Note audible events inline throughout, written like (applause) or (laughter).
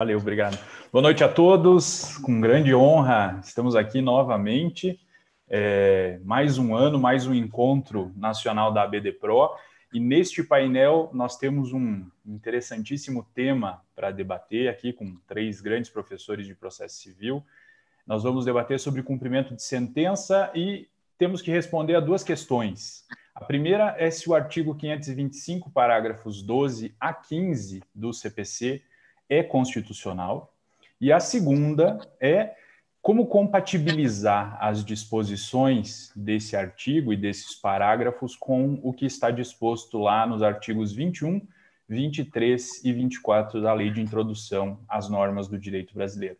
Valeu, obrigado. Boa noite a todos. Com grande honra, estamos aqui novamente. É, mais um ano, mais um encontro nacional da ABD Pro. E neste painel nós temos um interessantíssimo tema para debater aqui com três grandes professores de processo civil. Nós vamos debater sobre cumprimento de sentença e temos que responder a duas questões. A primeira é se o artigo 525, parágrafos 12 a 15 do CPC é constitucional, e a segunda é como compatibilizar as disposições desse artigo e desses parágrafos com o que está disposto lá nos artigos 21, 23 e 24 da Lei de Introdução às Normas do Direito Brasileiro.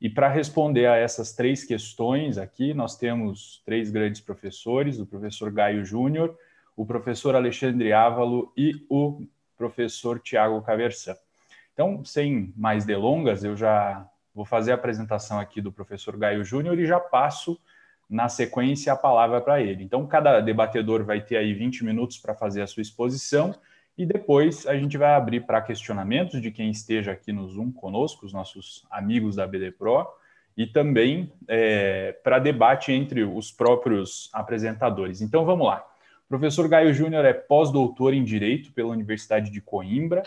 E para responder a essas três questões aqui, nós temos três grandes professores: o professor Gaio Júnior, o professor Alexandre Ávalo e o professor Tiago Caversan. Então, sem mais delongas, eu já vou fazer a apresentação aqui do professor Gaio Júnior e já passo na sequência a palavra para ele. Então, cada debatedor vai ter aí 20 minutos para fazer a sua exposição e depois a gente vai abrir para questionamentos de quem esteja aqui no Zoom conosco, os nossos amigos da BD Pro, e também é, para debate entre os próprios apresentadores. Então, vamos lá. O professor Gaio Júnior é pós-doutor em Direito pela Universidade de Coimbra,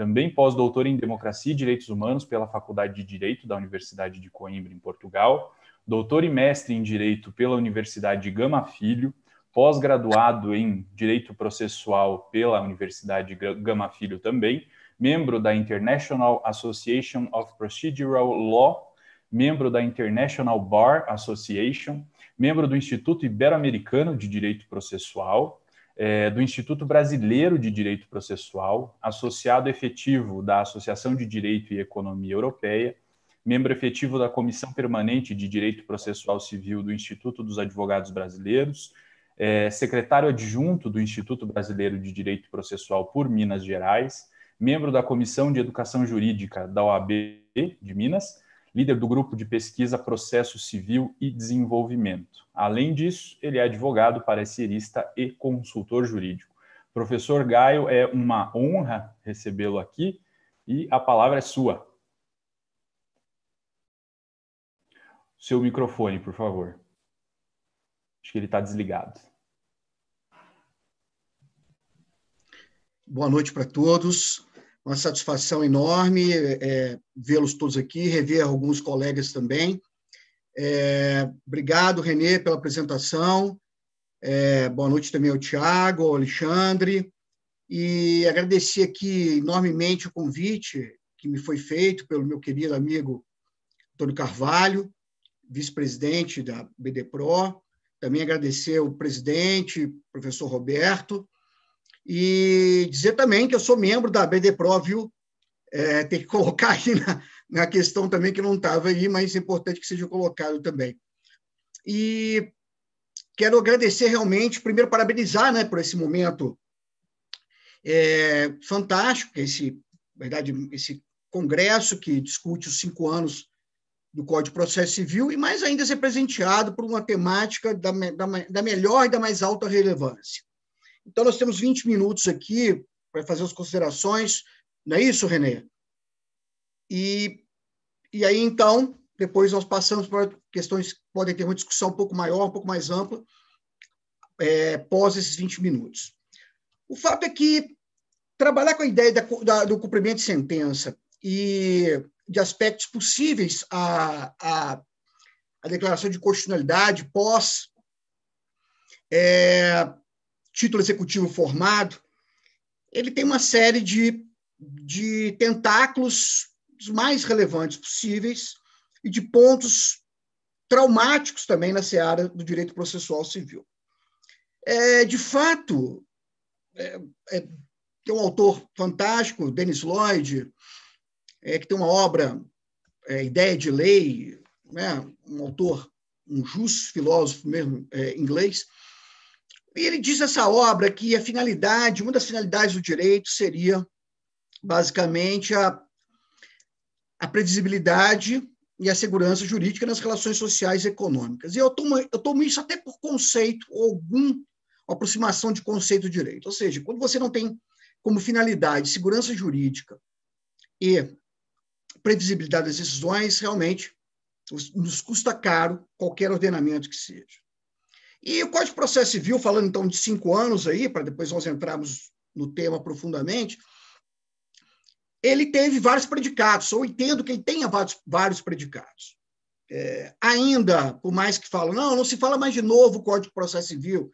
também pós-doutor em Democracia e Direitos Humanos pela Faculdade de Direito da Universidade de Coimbra, em Portugal, doutor e mestre em Direito pela Universidade de Gama Filho, pós-graduado em Direito Processual pela Universidade Gama Filho também, membro da International Association of Procedural Law, membro da International Bar Association, membro do Instituto Ibero-Americano de Direito Processual, é, do Instituto Brasileiro de Direito Processual, associado efetivo da Associação de Direito e Economia Europeia, membro efetivo da Comissão Permanente de Direito Processual Civil do Instituto dos Advogados Brasileiros, é, secretário adjunto do Instituto Brasileiro de Direito Processual por Minas Gerais, membro da Comissão de Educação Jurídica da OAB de Minas líder do grupo de pesquisa Processo Civil e Desenvolvimento. Além disso, ele é advogado, parecerista e consultor jurídico. Professor Gaio, é uma honra recebê-lo aqui e a palavra é sua. Seu microfone, por favor. Acho que ele está desligado. Boa noite para todos uma satisfação enorme é, vê-los todos aqui, rever alguns colegas também. É, obrigado, Renê, pela apresentação. É, boa noite também ao Tiago, ao Alexandre. E agradecer aqui enormemente o convite que me foi feito pelo meu querido amigo Antônio Carvalho, vice-presidente da BD Pro. Também agradecer o presidente, professor Roberto, e dizer também que eu sou membro da BD Provio, é, tem que (laughs) colocar aí na, na questão também que não estava aí, mas é importante que seja colocado também. E quero agradecer realmente, primeiro parabenizar né, por esse momento é, fantástico, é esse, verdade, esse congresso que discute os cinco anos do Código de Processo Civil e mais ainda ser presenteado por uma temática da, da, da melhor e da mais alta relevância. Então, nós temos 20 minutos aqui para fazer as considerações, não é isso, Renê? E, e aí, então, depois nós passamos para questões que podem ter uma discussão um pouco maior, um pouco mais ampla, é, pós esses 20 minutos. O fato é que trabalhar com a ideia da, da, do cumprimento de sentença e de aspectos possíveis à, à, à declaração de constitucionalidade pós é, título executivo formado, ele tem uma série de, de tentáculos os mais relevantes possíveis e de pontos traumáticos também na seara do direito processual civil. É, de fato, é, é, tem um autor fantástico, Dennis Lloyd, é, que tem uma obra, é, Ideia de Lei, né, um autor, um justo filósofo mesmo é, inglês, e ele diz nessa obra que a finalidade, uma das finalidades do direito seria basicamente a, a previsibilidade e a segurança jurídica nas relações sociais e econômicas. E eu tomo, eu tomo isso até por conceito, ou algum aproximação de conceito de direito. Ou seja, quando você não tem como finalidade segurança jurídica e previsibilidade das decisões, realmente nos custa caro qualquer ordenamento que seja. E o Código de Processo Civil, falando então de cinco anos aí, para depois nós entrarmos no tema profundamente, ele teve vários predicados, ou entendo que ele tenha vários, vários predicados. É, ainda, por mais que falam, não, não se fala mais de novo o Código de Processo Civil,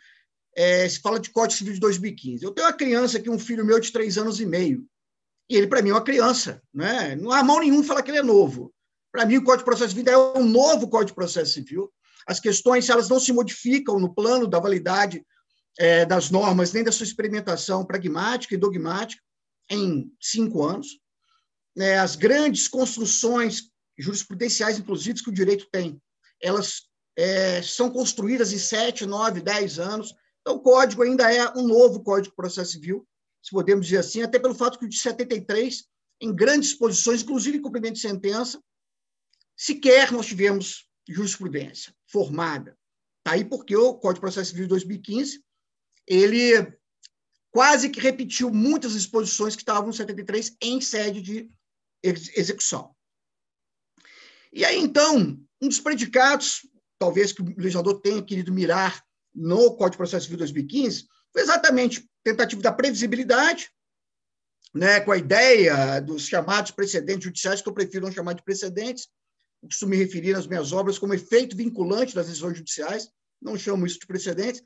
é, se fala de Código Civil de 2015. Eu tenho uma criança aqui, um filho meu de três anos e meio, e ele, para mim, é uma criança. Né? Não há mal nenhum falar que ele é novo. Para mim, o Código de Processo Civil é um novo Código de Processo Civil, as questões elas não se modificam no plano da validade é, das normas, nem da sua experimentação pragmática e dogmática em cinco anos. É, as grandes construções jurisprudenciais, inclusive, que o direito tem, elas é, são construídas em sete, nove, dez anos. Então, o código ainda é um novo Código de Processo Civil, se podemos dizer assim, até pelo fato que o de 73, em grandes posições, inclusive cumprimento de sentença, sequer nós tivemos jurisprudência formada. Está aí porque o Código de Processo Civil de 2015 ele quase que repetiu muitas exposições que estavam no 73 em sede de execução. E aí, então, um dos predicados, talvez que o legislador tenha querido mirar no Código de Processo Civil 2015, foi exatamente tentativa da previsibilidade, né, com a ideia dos chamados precedentes judiciais, que eu prefiro não chamar de precedentes, costumo me referir às minhas obras como efeito vinculante das decisões judiciais, não chamo isso de precedente,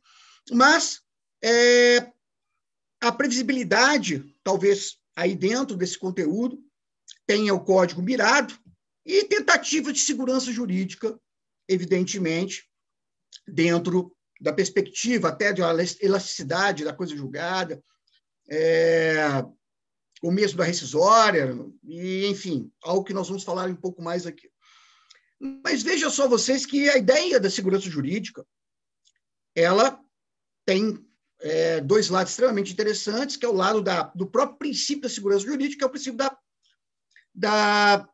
mas é, a previsibilidade, talvez aí dentro desse conteúdo, tenha o código mirado e tentativa de segurança jurídica, evidentemente, dentro da perspectiva até de uma elasticidade da coisa julgada, é, o mesmo da rescisória, e, enfim, algo que nós vamos falar um pouco mais aqui. Mas veja só vocês que a ideia da segurança jurídica, ela tem é, dois lados extremamente interessantes, que é o lado da, do próprio princípio da segurança jurídica, que é o princípio da, da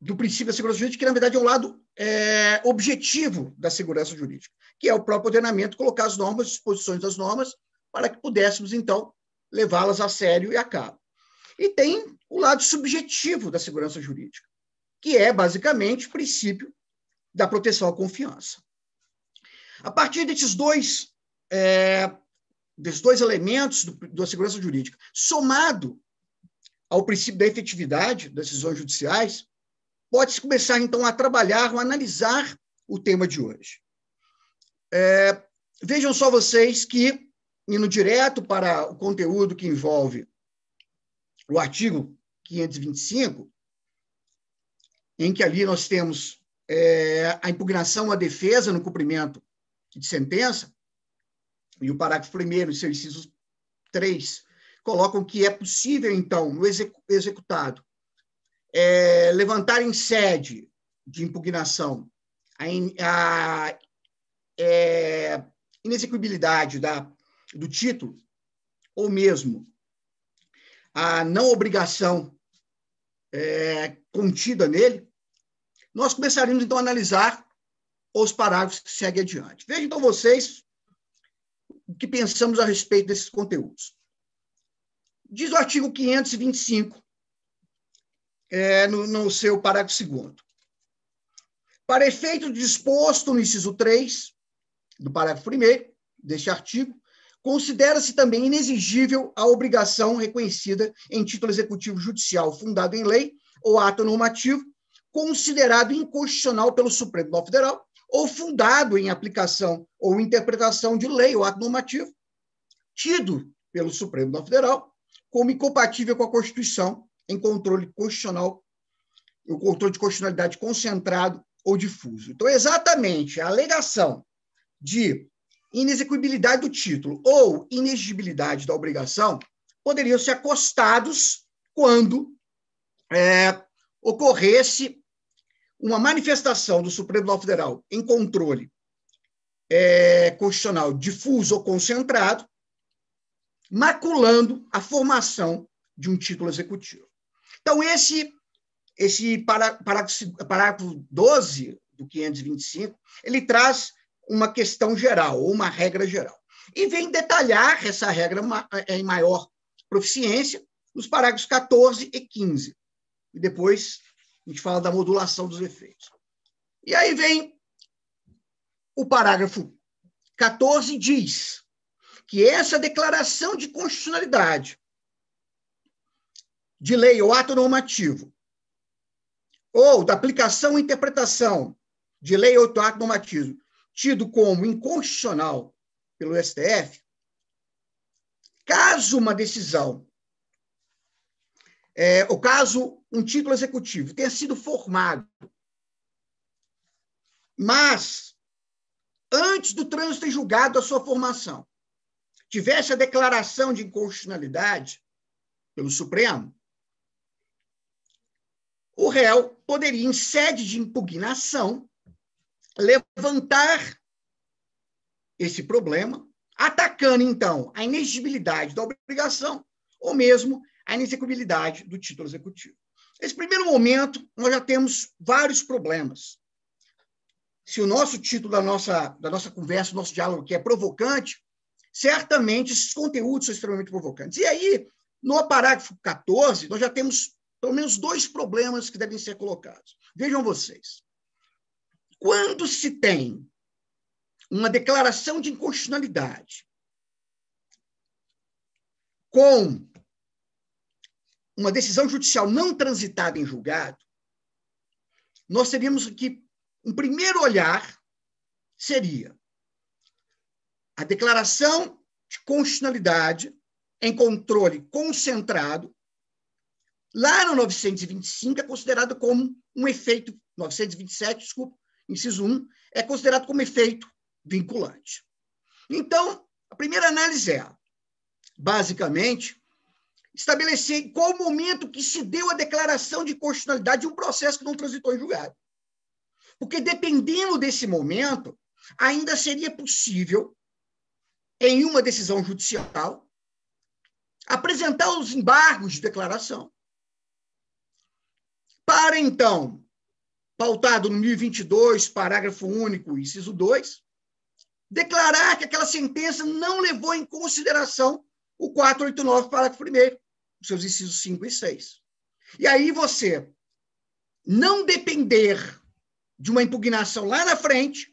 do princípio da segurança jurídica, que na verdade é o lado é, objetivo da segurança jurídica, que é o próprio ordenamento, colocar as normas, disposições das normas, para que pudéssemos, então, levá-las a sério e a cabo. E tem o lado subjetivo da segurança jurídica, que é basicamente o princípio da proteção à confiança. A partir desses dois, é, desses dois elementos do, da segurança jurídica, somado ao princípio da efetividade das decisões judiciais, pode-se começar, então, a trabalhar ou analisar o tema de hoje. É, vejam só vocês que, indo direto para o conteúdo que envolve o artigo 525, em que ali nós temos é, a impugnação à defesa no cumprimento de sentença, e o parágrafo 1 e seu inciso 3 colocam que é possível, então, no executado, é, levantar em sede de impugnação a, in, a é, da, do título, ou mesmo a não obrigação é, contida nele, nós começaremos, então, a analisar os parágrafos que seguem adiante. Vejam, então, vocês o que pensamos a respeito desses conteúdos. Diz o artigo 525, é, no, no seu parágrafo segundo. Para efeito disposto no inciso 3, do parágrafo 1 deste artigo, considera-se também inexigível a obrigação reconhecida em título executivo judicial fundado em lei ou ato normativo considerado inconstitucional pelo Supremo Tribunal Federal ou fundado em aplicação ou interpretação de lei ou ato normativo, tido pelo Supremo Tribunal Federal como incompatível com a Constituição em controle constitucional, o controle de constitucionalidade concentrado ou difuso. Então, exatamente a alegação de inexequibilidade do título ou inexigibilidade da obrigação poderiam ser acostados quando é, ocorresse uma manifestação do Supremo Tribunal Federal em controle é, constitucional difuso ou concentrado, maculando a formação de um título executivo. Então, esse, esse parágrafo, parágrafo 12 do 525, ele traz uma questão geral, ou uma regra geral. E vem detalhar essa regra é, é em maior proficiência nos parágrafos 14 e 15. E depois a gente fala da modulação dos efeitos. E aí vem o parágrafo 14 diz que essa declaração de constitucionalidade de lei ou ato normativo ou da aplicação e interpretação de lei ou ato normativo tido como inconstitucional pelo STF, caso uma decisão é, o caso, um título executivo tenha sido formado, mas antes do trânsito em julgado a sua formação, tivesse a declaração de inconstitucionalidade pelo Supremo, o réu poderia, em sede de impugnação, levantar esse problema, atacando, então, a inexigibilidade da obrigação ou mesmo a inexecuibilidade do título executivo. Nesse primeiro momento, nós já temos vários problemas. Se o nosso título da nossa, da nossa conversa, nosso diálogo aqui é provocante, certamente esses conteúdos são extremamente provocantes. E aí, no parágrafo 14, nós já temos pelo menos dois problemas que devem ser colocados. Vejam vocês. Quando se tem uma declaração de inconstitucionalidade com uma decisão judicial não transitada em julgado, nós teríamos que um primeiro olhar seria a declaração de constitucionalidade em controle concentrado, lá no 925 é considerado como um efeito 927, desculpa, inciso 1, é considerado como efeito vinculante. Então, a primeira análise é, basicamente, estabelecer em qual momento que se deu a declaração de constitucionalidade de um processo que não transitou em julgado. Porque dependendo desse momento, ainda seria possível, em uma decisão judicial, apresentar os embargos de declaração. Para então, pautado no 1022, parágrafo único, inciso 2, declarar que aquela sentença não levou em consideração o 489, parágrafo 1 os seus incisos 5 e 6. E aí você não depender de uma impugnação lá na frente,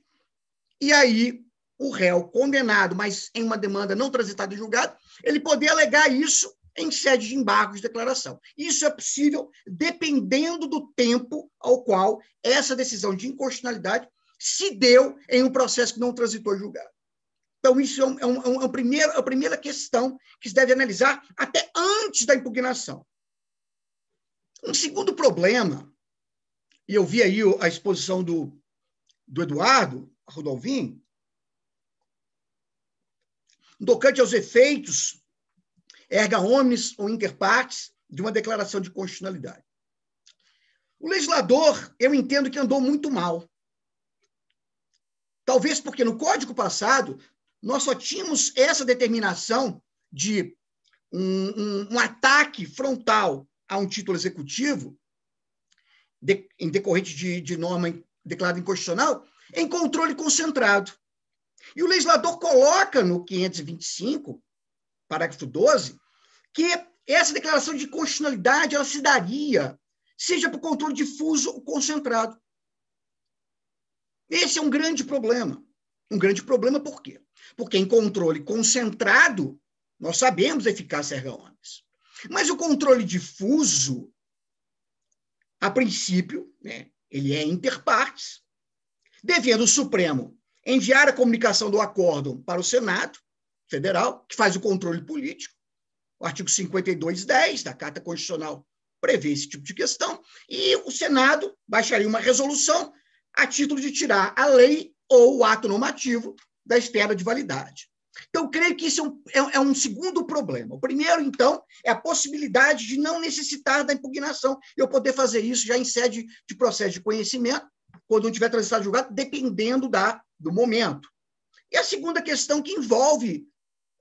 e aí o réu condenado, mas em uma demanda não transitada em julgado, ele poder alegar isso em sede de embargo de declaração. Isso é possível dependendo do tempo ao qual essa decisão de inconstitucionalidade se deu em um processo que não transitou julgado. Então, isso é, um, é, um, é um é primeiro, a primeira questão que se deve analisar até antes da impugnação. Um segundo problema, e eu vi aí a exposição do, do Eduardo Rodolvin, tocante aos efeitos erga omnes ou inter partes de uma declaração de constitucionalidade. O legislador, eu entendo que andou muito mal. Talvez porque no código passado nós só tínhamos essa determinação de um, um, um ataque frontal a um título executivo, de, em decorrente de, de norma declarada inconstitucional, em controle concentrado. E o legislador coloca no 525, parágrafo 12, que essa declaração de constitucionalidade ela se daria, seja por controle difuso ou concentrado. Esse é um grande problema. Um grande problema, por quê? Porque em controle concentrado, nós sabemos a eficácia erga omnes. Mas o controle difuso, a princípio, né, ele é interpartes, devendo o Supremo enviar a comunicação do acórdão para o Senado Federal, que faz o controle político. O artigo 52.10 da Carta Constitucional prevê esse tipo de questão, e o Senado baixaria uma resolução a título de tirar a lei ou o ato normativo da espera de validade. Então, creio que isso é um, é, é um, segundo problema. O primeiro, então, é a possibilidade de não necessitar da impugnação, eu poder fazer isso já em sede de processo de conhecimento, quando não tiver transitado julgado, dependendo da, do momento. E a segunda questão que envolve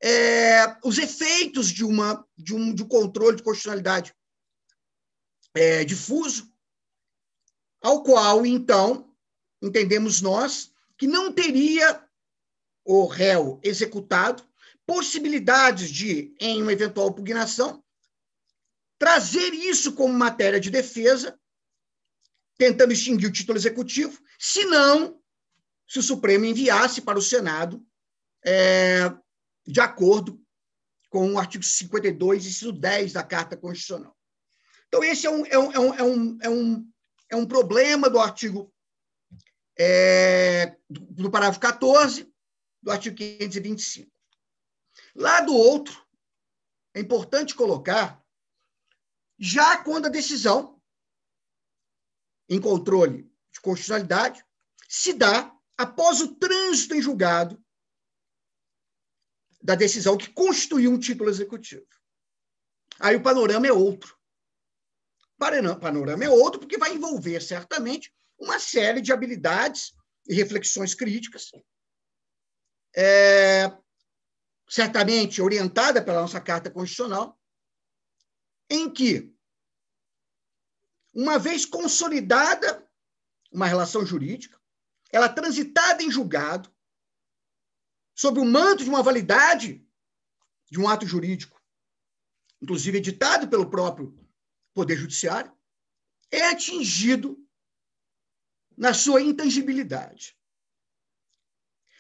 é, os efeitos de, uma, de, um, de um controle de constitucionalidade é, difuso, ao qual, então, entendemos nós, que não teria o réu executado possibilidades de, em uma eventual pugnação, trazer isso como matéria de defesa, tentando extinguir o título executivo, se não, se o Supremo enviasse para o Senado, é, de acordo com o artigo 52, inciso 10 da Carta Constitucional. Então, esse é um, é um, é um, é um, é um problema do artigo é, do, do parágrafo 14 do artigo 525. Lá do outro, é importante colocar, já quando a decisão em controle de constitucionalidade se dá após o trânsito em julgado da decisão que constituiu um título executivo. Aí o panorama é outro. O panorama é outro, porque vai envolver certamente uma série de habilidades e reflexões críticas, é, certamente orientada pela nossa Carta Constitucional, em que, uma vez consolidada uma relação jurídica, ela é transitada em julgado, sob o manto de uma validade de um ato jurídico, inclusive editado pelo próprio Poder Judiciário, é atingido na sua intangibilidade.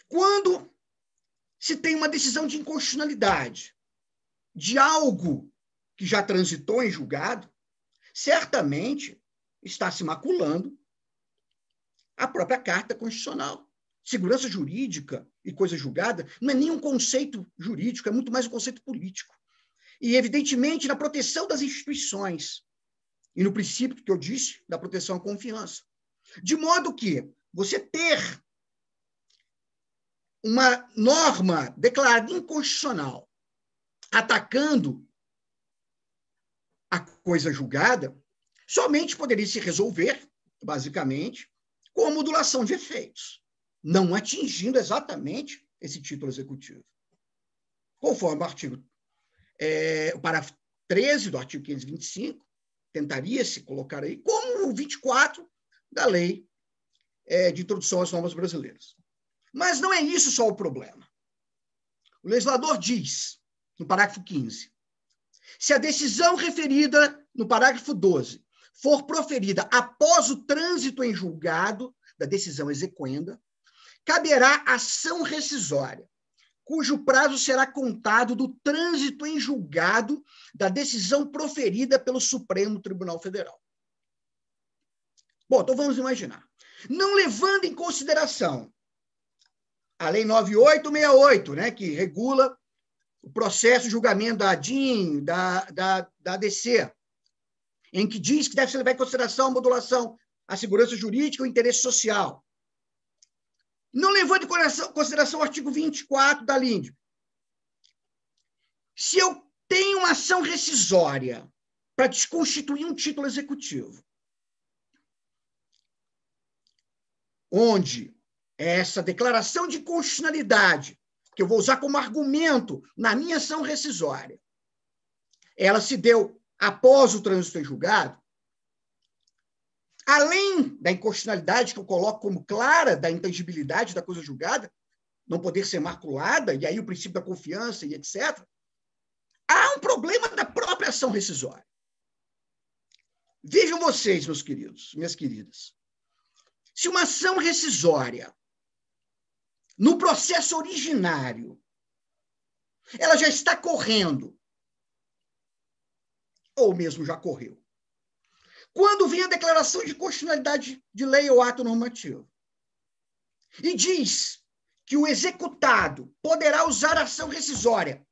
Quando se tem uma decisão de inconstitucionalidade de algo que já transitou em julgado, certamente está se maculando a própria Carta Constitucional. Segurança jurídica e coisa julgada não é nenhum conceito jurídico, é muito mais um conceito político. E, evidentemente, na proteção das instituições e no princípio que eu disse da proteção à confiança. De modo que você ter uma norma declarada inconstitucional atacando a coisa julgada, somente poderia se resolver, basicamente, com a modulação de efeitos, não atingindo exatamente esse título executivo. Conforme o artigo, é, o parágrafo 13 do artigo 525, tentaria se colocar aí, como o 24 da lei é, de introdução às normas brasileiras. Mas não é isso só o problema. O legislador diz, no parágrafo 15, se a decisão referida no parágrafo 12 for proferida após o trânsito em julgado da decisão exequenda, caberá ação rescisória, cujo prazo será contado do trânsito em julgado da decisão proferida pelo Supremo Tribunal Federal. Bom, então vamos imaginar. Não levando em consideração a Lei 9868, né, que regula o processo de julgamento da ADIM, da, da, da ADC, em que diz que deve se levar em consideração a modulação, a segurança jurídica e o interesse social. Não levando em consideração o artigo 24 da LIND. Se eu tenho uma ação rescisória para desconstituir um título executivo, onde é essa declaração de constitucionalidade, que eu vou usar como argumento na minha ação rescisória, ela se deu após o trânsito em julgado, além da inconstitucionalidade que eu coloco como clara da intangibilidade da coisa julgada, não poder ser maculada, e aí o princípio da confiança e etc., há um problema da própria ação rescisória. Vejam vocês, meus queridos, minhas queridas. Se uma ação rescisória, no processo originário, ela já está correndo, ou mesmo já correu, quando vem a declaração de constitucionalidade de lei ou ato normativo, e diz que o executado poderá usar a ação rescisória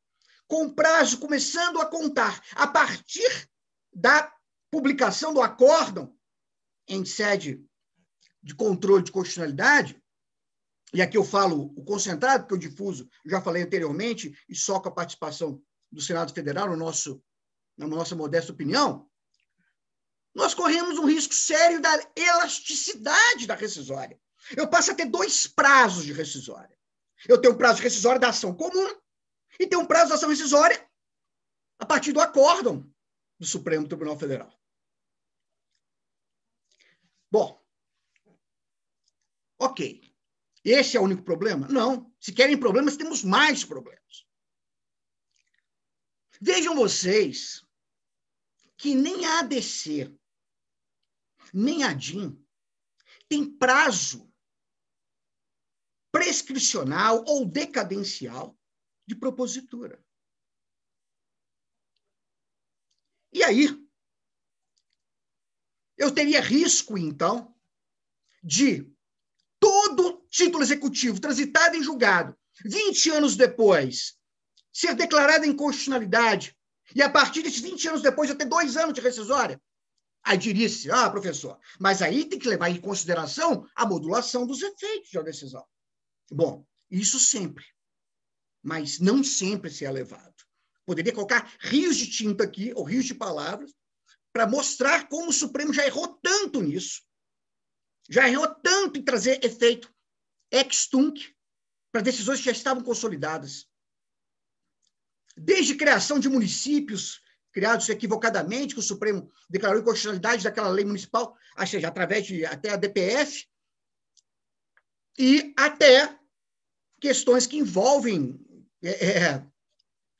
com prazo começando a contar a partir da publicação do acórdão em sede de controle de constitucionalidade, e aqui eu falo o concentrado, porque o difuso, já falei anteriormente, e só com a participação do Senado Federal, no nosso, na nossa modesta opinião, nós corremos um risco sério da elasticidade da rescisória. Eu passo a ter dois prazos de rescisória. Eu tenho um prazo de rescisória da ação comum e tenho um prazo da ação rescisória a partir do acórdão do Supremo Tribunal Federal. Bom, Ok. Esse é o único problema? Não. Se querem problemas, temos mais problemas. Vejam vocês que nem a ADC, nem a DIN tem prazo prescricional ou decadencial de propositura. E aí, eu teria risco, então, de todo título executivo transitado em julgado 20 anos depois ser declarado inconstitucionalidade e, a partir desses 20 anos depois, até dois anos de rescisória, Aí diria-se, assim, ah, professor, mas aí tem que levar em consideração a modulação dos efeitos da de decisão. Bom, isso sempre. Mas não sempre se é levado. Poderia colocar rios de tinta aqui, ou rios de palavras, para mostrar como o Supremo já errou tanto nisso, já errou tanto em trazer efeito ex-tunc para decisões que já estavam consolidadas. Desde criação de municípios criados equivocadamente, que o Supremo declarou inconstitucionalidade daquela lei municipal, ou seja, através de até a DPF, e até questões que envolvem é, é,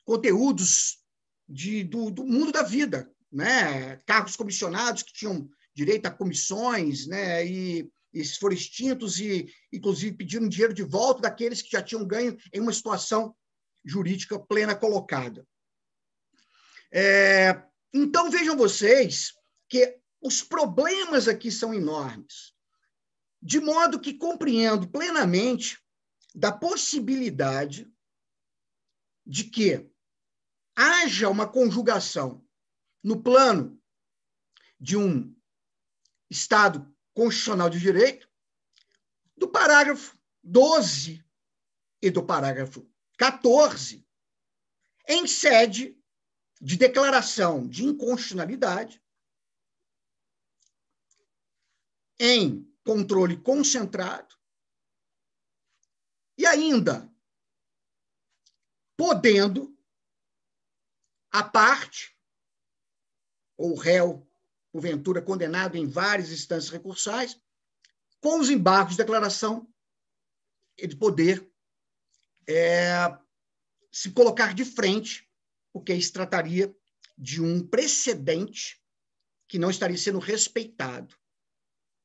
conteúdos de, do, do, mundo da vida, né? cargos comissionados que tinham direito a comissões, né? E, e foram extintos e, inclusive, pediram dinheiro de volta daqueles que já tinham ganho em uma situação jurídica plena colocada. É, então, vejam vocês que os problemas aqui são enormes, de modo que compreendo plenamente da possibilidade de que haja uma conjugação no plano de um Estado Constitucional de Direito, do parágrafo 12 e do parágrafo 14, em sede de declaração de inconstitucionalidade, em controle concentrado, e ainda podendo a parte ou réu o Ventura condenado em várias instâncias recursais, com os embargos de declaração de poder é, se colocar de frente, porque se trataria de um precedente que não estaria sendo respeitado.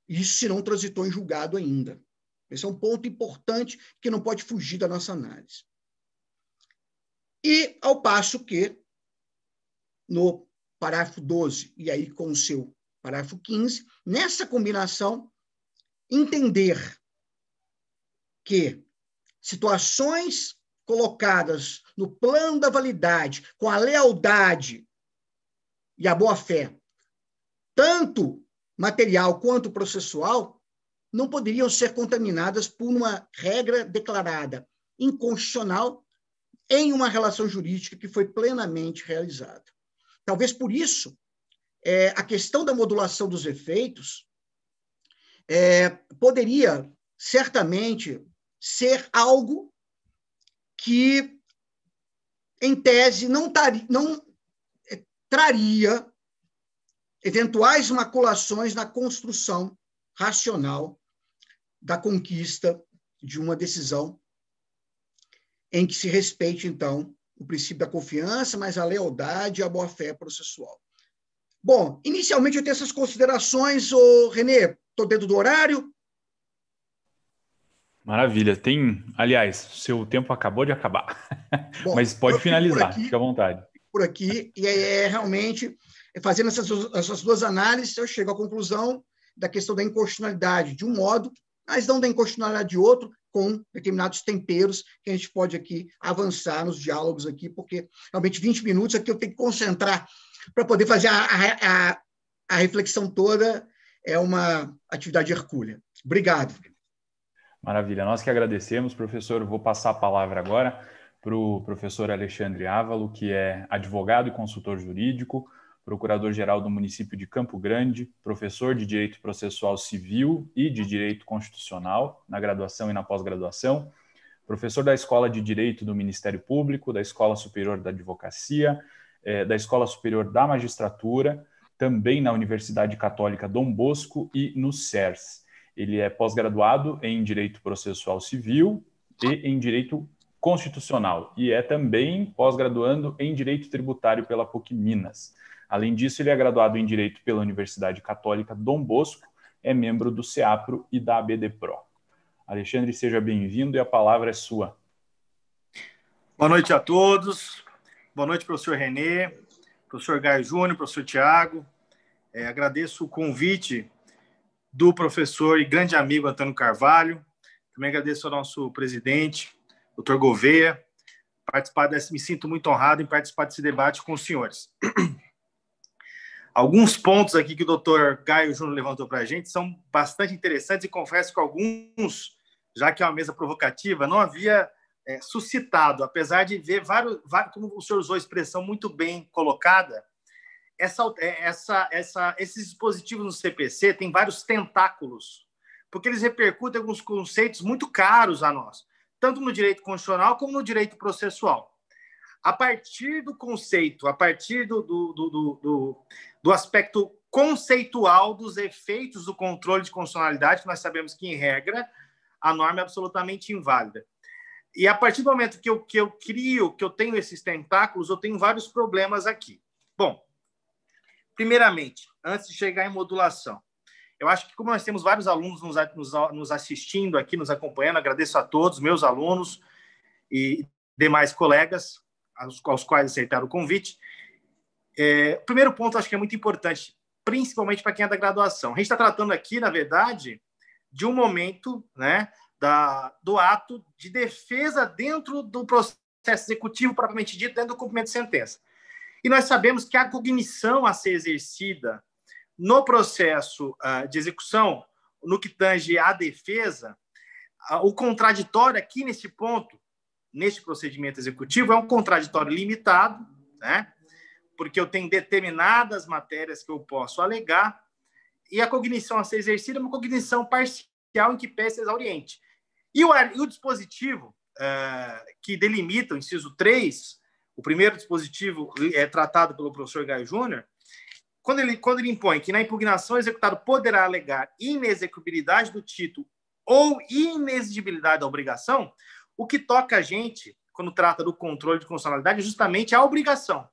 Isso se não transitou em julgado ainda. Esse é um ponto importante que não pode fugir da nossa análise. E, ao passo que, no parágrafo 12 e aí com o seu parágrafo 15, nessa combinação, entender que situações colocadas no plano da validade, com a lealdade e a boa-fé, tanto material quanto processual, não poderiam ser contaminadas por uma regra declarada inconstitucional em uma relação jurídica que foi plenamente realizada. Talvez por isso, é, a questão da modulação dos efeitos é, poderia certamente ser algo que, em tese, não, tari, não é, traria eventuais maculações na construção racional da conquista de uma decisão em que se respeite, então, o princípio da confiança, mas a lealdade e a boa-fé processual. Bom, inicialmente eu tenho essas considerações, ô Renê, estou dentro do horário? Maravilha, tem, aliás, seu tempo acabou de acabar, (laughs) Bom, mas pode finalizar, aqui, fica à vontade. Por aqui, e é, é realmente, é fazendo essas, essas duas análises, eu chego à conclusão da questão da inconstitucionalidade, de um modo, mas não tem continuidade de outro com determinados temperos que a gente pode aqui avançar nos diálogos aqui, porque realmente 20 minutos aqui eu tenho que concentrar para poder fazer a, a, a, reflexão toda, é uma atividade hercúlea. Obrigado. Maravilha, nós que agradecemos, professor. Vou passar a palavra agora para o professor Alexandre Ávalo, que é advogado e consultor jurídico, procurador-geral do município de Campo Grande, professor de Direito Processual Civil e de Direito Constitucional, na graduação e na pós-graduação, professor da Escola de Direito do Ministério Público, da Escola Superior da Advocacia, eh, da Escola Superior da Magistratura, também na Universidade Católica Dom Bosco e no CERS. Ele é pós-graduado em Direito Processual Civil e em Direito Constitucional e é também pós-graduando em Direito Tributário pela PUC Minas. Além disso, ele é graduado em Direito pela Universidade Católica Dom Bosco, é membro do CEAPRO e da ABD Pro. Alexandre, seja bem-vindo e a palavra é sua. Boa noite a todos. Boa noite, professor Renê, professor Gaio Júnior, professor Tiago. É, agradeço o convite do professor e grande amigo Antônio Carvalho. Também agradeço ao nosso presidente, doutor Gouveia. Participar desse, me sinto muito honrado em participar desse debate com os senhores. Alguns pontos aqui que o doutor Caio Júnior levantou para a gente são bastante interessantes e confesso que alguns, já que é uma mesa provocativa, não havia é, suscitado, apesar de ver vários, vários, como o senhor usou a expressão muito bem colocada, essa, é, essa, essa, esses dispositivos no CPC têm vários tentáculos, porque eles repercutem alguns conceitos muito caros a nós, tanto no direito constitucional como no direito processual. A partir do conceito, a partir do, do, do, do do aspecto conceitual dos efeitos do controle de constitucionalidade, que nós sabemos que, em regra, a norma é absolutamente inválida. E a partir do momento que eu, que eu crio, que eu tenho esses tentáculos, eu tenho vários problemas aqui. Bom, primeiramente, antes de chegar em modulação, eu acho que, como nós temos vários alunos nos, nos, nos assistindo aqui, nos acompanhando, agradeço a todos, meus alunos e demais colegas, aos, aos quais aceitaram o convite. É, primeiro ponto, acho que é muito importante, principalmente para quem é da graduação. A gente está tratando aqui, na verdade, de um momento né, da, do ato de defesa dentro do processo executivo propriamente dito, dentro do cumprimento de sentença. E nós sabemos que a cognição a ser exercida no processo uh, de execução, no que tange à defesa, uh, o contraditório aqui nesse ponto, neste procedimento executivo, é um contraditório limitado, né? porque eu tenho determinadas matérias que eu posso alegar, e a cognição a ser exercida é uma cognição parcial em que peça exauriente. E o, e o dispositivo uh, que delimita o inciso 3, o primeiro dispositivo é tratado pelo professor Gai Júnior, quando ele, quando ele impõe que na impugnação o é executado poderá alegar inexecuibilidade do título ou inexigibilidade da obrigação, o que toca a gente, quando trata do controle de constitucionalidade, é justamente a obrigação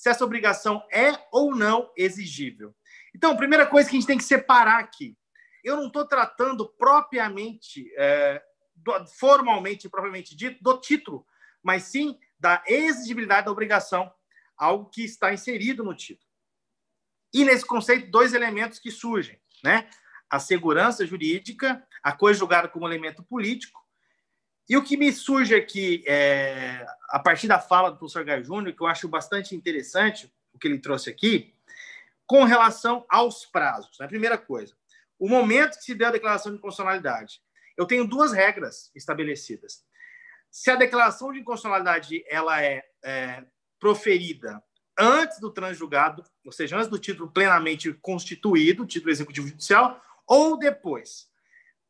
se essa obrigação é ou não exigível. Então, primeira coisa que a gente tem que separar aqui, eu não estou tratando propriamente, é, formalmente, propriamente dito, do título, mas sim da exigibilidade da obrigação, algo que está inserido no título. E nesse conceito, dois elementos que surgem, né? A segurança jurídica, a coisa julgada como elemento político e o que me surge aqui, é, a partir da fala do professor Gai Júnior, que eu acho bastante interessante o que ele trouxe aqui, com relação aos prazos. Né? Primeira coisa, o momento que se deu a declaração de inconstitucionalidade. Eu tenho duas regras estabelecidas. Se a declaração de inconstitucionalidade ela é, é proferida antes do transjulgado, ou seja, antes do título plenamente constituído, título executivo judicial, ou depois.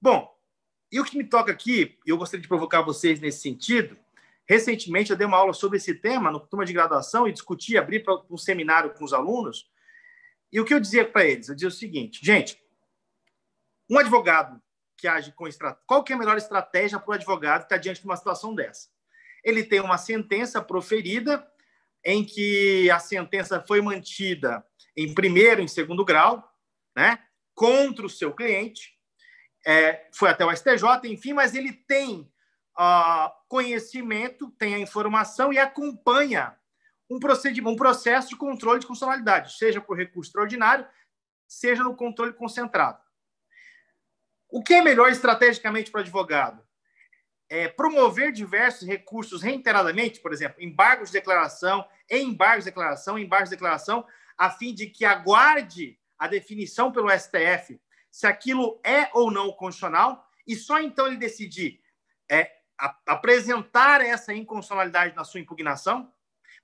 Bom, e o que me toca aqui, eu gostaria de provocar vocês nesse sentido. Recentemente, eu dei uma aula sobre esse tema no turma de graduação e discuti, abri um seminário com os alunos. E o que eu dizia para eles? Eu dizia o seguinte, gente, um advogado que age com estratégia, qual que é a melhor estratégia para o advogado que está diante de uma situação dessa? Ele tem uma sentença proferida em que a sentença foi mantida em primeiro, em segundo grau, né, contra o seu cliente, é, foi até o STJ, enfim, mas ele tem uh, conhecimento, tem a informação e acompanha um, procedimento, um processo de controle de constitucionalidade, seja por recurso extraordinário, seja no controle concentrado. O que é melhor estrategicamente para o advogado? É promover diversos recursos reiteradamente, por exemplo, embargos de declaração, embargos de declaração, embargos de declaração, a fim de que aguarde a definição pelo STF se aquilo é ou não constitucional, e só então ele decidir é, a, apresentar essa inconstitucionalidade na sua impugnação.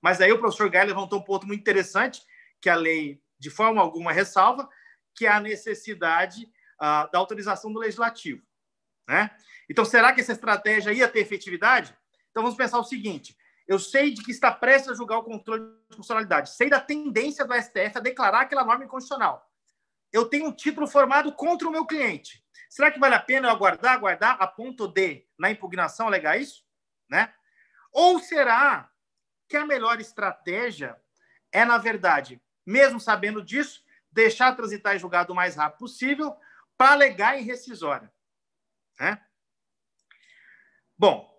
Mas aí o professor Gai levantou um ponto muito interessante, que a lei, de forma alguma, ressalva, que é a necessidade ah, da autorização do legislativo. Né? Então, será que essa estratégia ia ter efetividade? Então, vamos pensar o seguinte: eu sei de que está prestes a julgar o controle de constitucionalidade, sei da tendência do STF a declarar aquela norma inconstitucional eu tenho um título formado contra o meu cliente. Será que vale a pena eu aguardar, aguardar a ponto de, na impugnação, alegar isso? Né? Ou será que a melhor estratégia é, na verdade, mesmo sabendo disso, deixar transitar em julgado o mais rápido possível para alegar em rescisória? Né? Bom,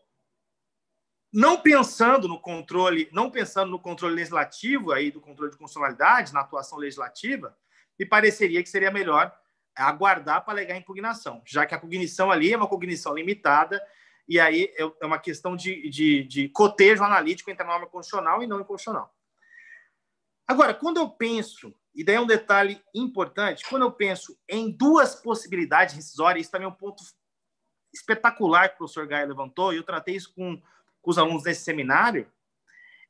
não pensando no controle, não pensando no controle legislativo aí do controle de constitucionalidade, na atuação legislativa, e pareceria que seria melhor aguardar para alegar impugnação, já que a cognição ali é uma cognição limitada, e aí é, é uma questão de, de, de cotejo analítico entre a norma constitucional e não inconstitucional. Agora, quando eu penso, e daí é um detalhe importante, quando eu penso em duas possibilidades rescisórias, isso também é um ponto espetacular que o professor Gaia levantou, e eu tratei isso com, com os alunos nesse seminário,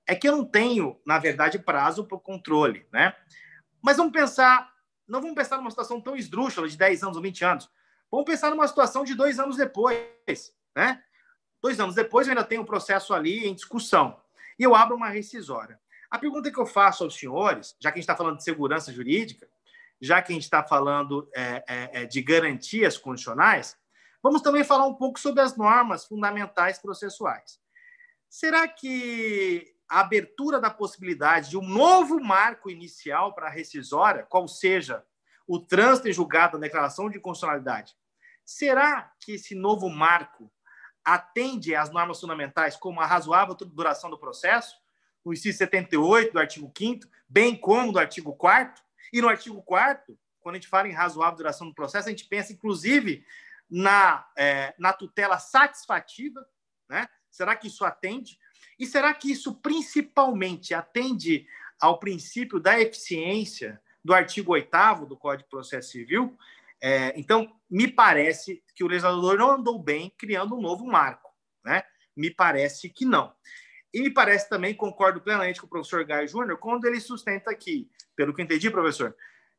é que eu não tenho, na verdade, prazo para o controle, né? Mas vamos pensar não vamos pensar numa situação tão esdrúxula de 10 anos ou 20 anos. Vamos pensar numa situação de dois anos depois, né? Dois anos depois eu ainda tenho um processo ali em discussão e eu abro uma rescisória. A pergunta que eu faço aos senhores, já que a gente está falando de segurança jurídica, já que a gente está falando é, é, é, de garantias condicionais, vamos também falar um pouco sobre as normas fundamentais processuais. Será que a abertura da possibilidade de um novo marco inicial para a rescisória, qual seja o trânsito em julgado da declaração de constitucionalidade, será que esse novo marco atende às normas fundamentais como a razoável duração do processo, no inciso 78 do artigo 5 bem como do artigo 4 E no artigo 4 quando a gente fala em razoável duração do processo, a gente pensa, inclusive, na, é, na tutela satisfativa, né? Será que isso atende? E será que isso principalmente atende ao princípio da eficiência do artigo 8 do Código de Processo Civil? É, então, me parece que o legislador não andou bem criando um novo marco. Né? Me parece que não. E me parece também, concordo plenamente com o professor Gai Júnior, quando ele sustenta aqui, pelo que entendi, professor,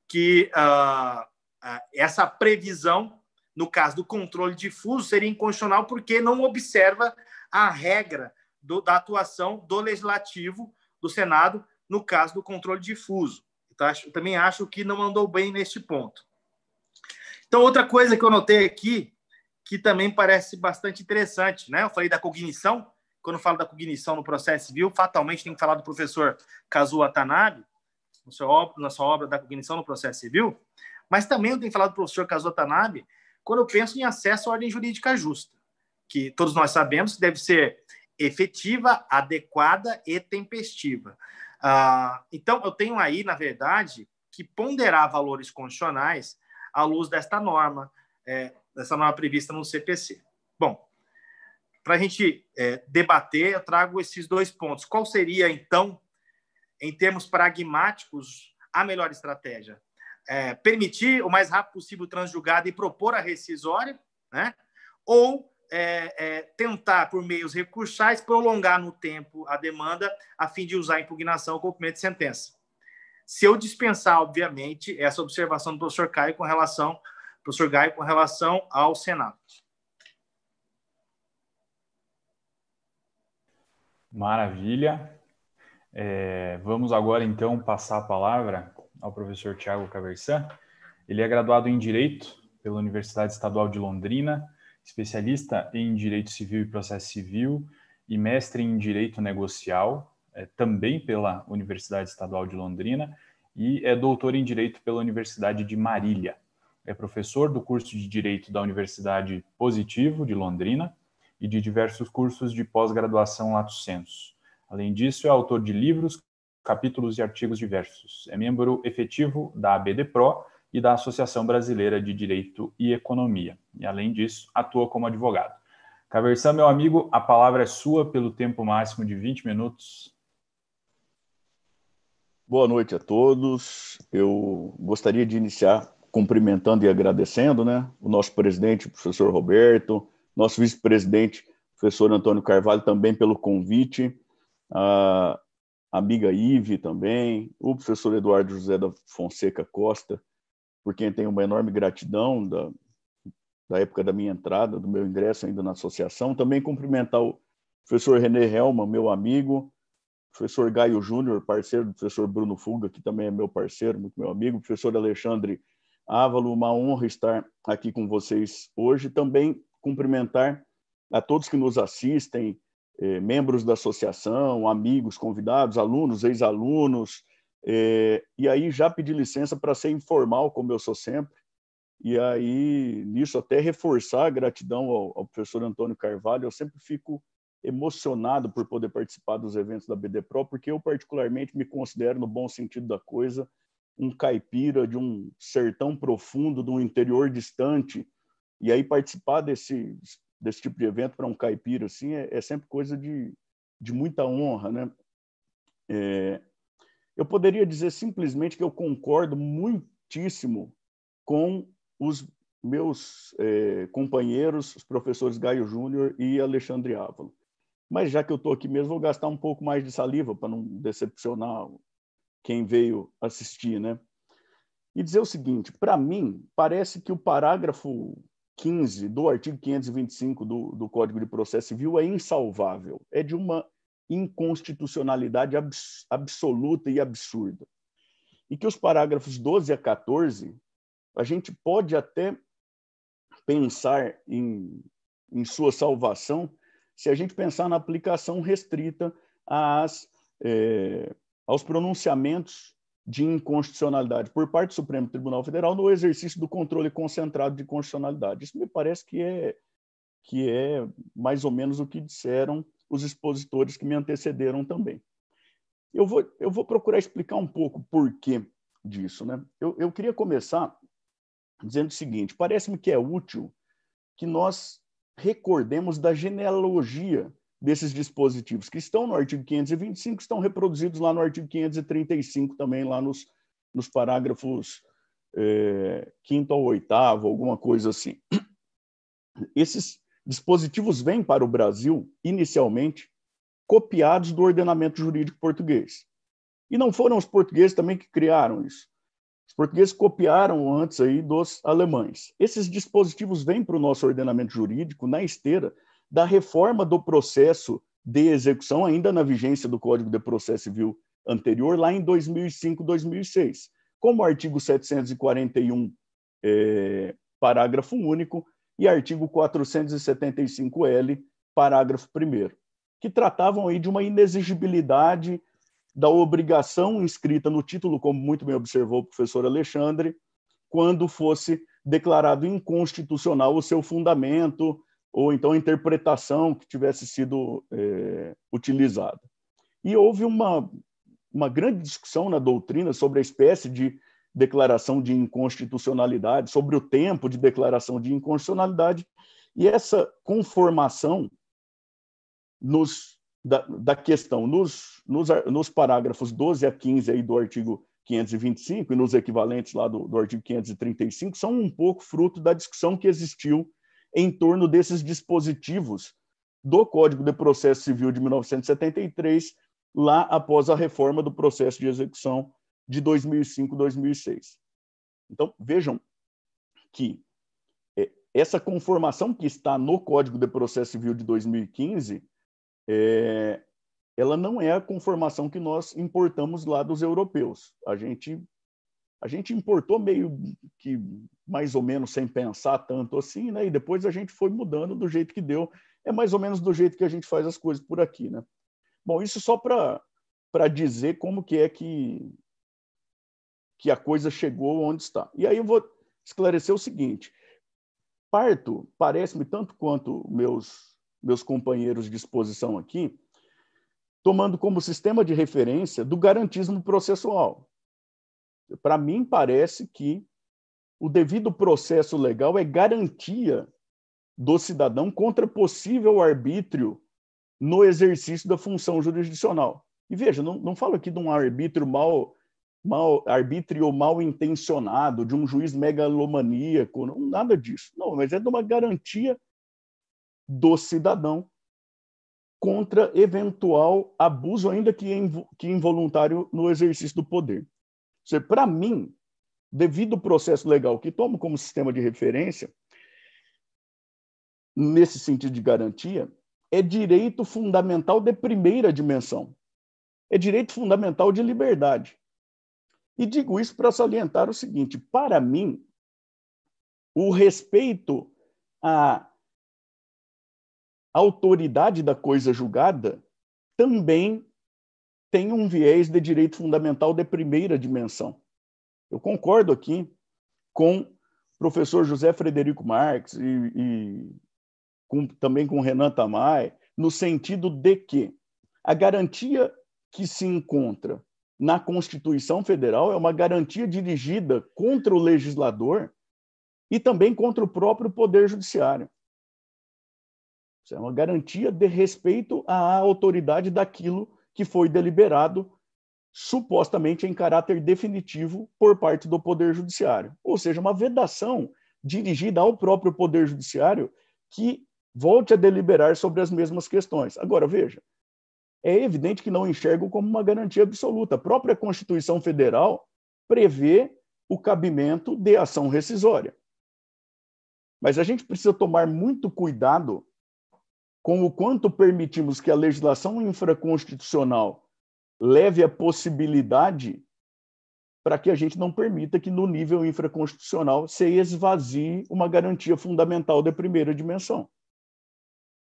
que uh, uh, essa previsão, no caso do controle difuso, seria inconstitucional porque não observa a regra do, da atuação do legislativo, do Senado, no caso do controle difuso. Então, também acho que não andou bem neste ponto. Então, outra coisa que eu notei aqui, que também parece bastante interessante, né? Eu falei da cognição, quando falo da cognição no processo civil, fatalmente tem que falar do professor Kazuo Atanabe, na sua obra da cognição no processo civil, mas também eu tenho falado do professor Kazuo Atanabe quando eu penso em acesso à ordem jurídica justa, que todos nós sabemos que deve ser efetiva, adequada e tempestiva. Ah, então, eu tenho aí, na verdade, que ponderar valores condicionais à luz desta norma, é, dessa norma prevista no CPC. Bom, para a gente é, debater, eu trago esses dois pontos. Qual seria, então, em termos pragmáticos, a melhor estratégia? É, permitir o mais rápido possível transjugado e propor a rescisória, né? ou é, é, tentar, por meios recursais, prolongar no tempo a demanda, a fim de usar a impugnação ou cumprimento de sentença. Se eu dispensar, obviamente, essa observação do professor Caio com relação, professor Caio com relação ao Senado. Maravilha. É, vamos agora, então, passar a palavra ao professor Tiago Caversan. Ele é graduado em Direito pela Universidade Estadual de Londrina, especialista em Direito Civil e Processo Civil e mestre em Direito Negocial, é, também pela Universidade Estadual de Londrina, e é doutor em Direito pela Universidade de Marília. É professor do curso de Direito da Universidade Positivo de Londrina e de diversos cursos de pós-graduação Lato Senso. Além disso, é autor de livros, capítulos e artigos diversos. É membro efetivo da ABD Pro e da Associação Brasileira de Direito e Economia. E, além disso, atua como advogado. Caversan, meu amigo, a palavra é sua pelo tempo máximo de 20 minutos. Boa noite a todos. Eu gostaria de iniciar cumprimentando e agradecendo né, o nosso presidente, o professor Roberto, nosso vice-presidente, professor Antônio Carvalho, também pelo convite, a amiga Ive também, o professor Eduardo José da Fonseca Costa, por quem tenho uma enorme gratidão da, da época da minha entrada, do meu ingresso ainda na associação. Também cumprimentar o professor René Helman, meu amigo, professor Gaio Júnior, parceiro do professor Bruno Fuga, que também é meu parceiro, muito meu amigo, professor Alexandre Ávalo, uma honra estar aqui com vocês hoje. Também cumprimentar a todos que nos assistem, eh, membros da associação, amigos, convidados, alunos, ex-alunos, é, e aí já pedi licença para ser informal, como eu sou sempre, e aí nisso até reforçar a gratidão ao, ao, professor Antônio Carvalho. Eu sempre fico emocionado por poder participar dos eventos da BD Pro, porque eu particularmente me considero, no bom sentido da coisa, um caipira de um sertão profundo, de um interior distante. E aí participar desse, desse tipo de evento para um caipira assim é, é sempre coisa de, de muita honra, né? É, eu poderia dizer simplesmente que eu concordo muitíssimo com os meus eh, companheiros, os professores Gaio Júnior e Alexandre Ávalo. Mas já que eu estou aqui mesmo, vou gastar um pouco mais de saliva para não decepcionar quem veio assistir, né? E dizer o seguinte: para mim, parece que o parágrafo 15 do artigo 525 do, do Código de Processo Civil é insalvável. É de uma inconstitucionalidade abs absoluta e absurda. E que os parágrafos 12 a 14, a gente pode até pensar em, em sua salvação se a gente pensar na aplicação restrita às, é, aos pronunciamentos de inconstitucionalidade por parte do Supremo Tribunal Federal no exercício do controle concentrado de constitucionalidade. Isso me parece que é, que é mais ou menos o que disseram os expositores que me antecederam também. Eu vou, eu vou procurar explicar um pouco por que disso. Né? Eu, eu queria começar dizendo o seguinte: parece-me que é útil que nós recordemos da genealogia desses dispositivos que estão no artigo 525, estão reproduzidos lá no artigo 535 também, lá nos, nos parágrafos é, quinto ao oitavo, alguma coisa assim. Esses, dispositivos vêm para o Brasil, inicialmente, copiados do ordenamento jurídico português. E não foram os portugueses também que criaram isso. Os portugueses copiaram antes aí dos alemães. Esses dispositivos vêm para o nosso ordenamento jurídico na esteira da reforma do processo de execução, ainda na vigência do Código de Processo Civil anterior, lá em 2005, 2006. Como o artigo 741, é, eh, parágrafo único, e artigo 475L, parágrafo 1, que tratavam aí de uma inexigibilidade da obrigação inscrita no título, como muito bem observou o professor Alexandre, quando fosse declarado inconstitucional o seu fundamento ou então a interpretação que tivesse sido é, utilizada. E houve uma, uma grande discussão na doutrina sobre a espécie de declaração de inconstitucionalidade, sobre o tempo de declaração de inconstitucionalidade, e essa conformação nos, da, da, questão nos, nos, nos, parágrafos 12 a 15 aí do artigo 525 e nos equivalentes lá do, do artigo 535 são um pouco fruto da discussão que existiu em torno desses dispositivos do Código de Processo Civil de 1973, lá após a reforma do processo de execução de 2005, 2006. Então, vejam que é, essa conformação que está no Código de Processo Civil de 2015, é, ela não é a conformação que nós importamos lá dos europeus. A gente, a gente importou meio que mais ou menos sem pensar tanto assim, né? E depois a gente foi mudando do jeito que deu. É mais ou menos do jeito que a gente faz as coisas por aqui, né? Bom, isso só para para dizer como que é que que a coisa chegou onde está. E aí eu vou esclarecer o seguinte: parto, parece-me tanto quanto meus meus companheiros de exposição aqui, tomando como sistema de referência do garantismo processual. Para mim parece que o devido processo legal é garantia do cidadão contra possível arbítrio no exercício da função jurisdicional. E veja, não, não falo aqui de um arbítrio mal mal, arbítrio mal intencionado, de um juiz megalomaníaco, não, nada disso. Não, mas é de uma garantia do cidadão contra eventual abuso, ainda que, inv que involuntário, no exercício do poder. Para mim, devido ao processo legal que tomo como sistema de referência, nesse sentido de garantia, é direito fundamental de primeira dimensão. É direito fundamental de liberdade. E digo isso para salientar o seguinte: para mim, o respeito à autoridade da coisa julgada também tem um viés de direito fundamental de primeira dimensão. Eu concordo aqui com o professor José Frederico Marx e, e com, também com Renan Tamay, no sentido de que a garantia que se encontra na Constituição Federal é uma garantia dirigida contra o legislador e também contra o próprio Poder Judiciário. Isso é uma garantia de respeito à autoridade daquilo que foi deliberado supostamente em caráter definitivo por parte do Poder Judiciário. Ou seja, uma vedação dirigida ao próprio Poder Judiciário que volte a deliberar sobre as mesmas questões. Agora, veja, é evidente que não enxergam como uma garantia absoluta. A própria Constituição Federal prevê o cabimento de ação rescisória. Mas a gente precisa tomar muito cuidado com o quanto permitimos que a legislação infraconstitucional leve a possibilidade para que a gente não permita que, no nível infraconstitucional, se esvazie uma garantia fundamental da primeira dimensão.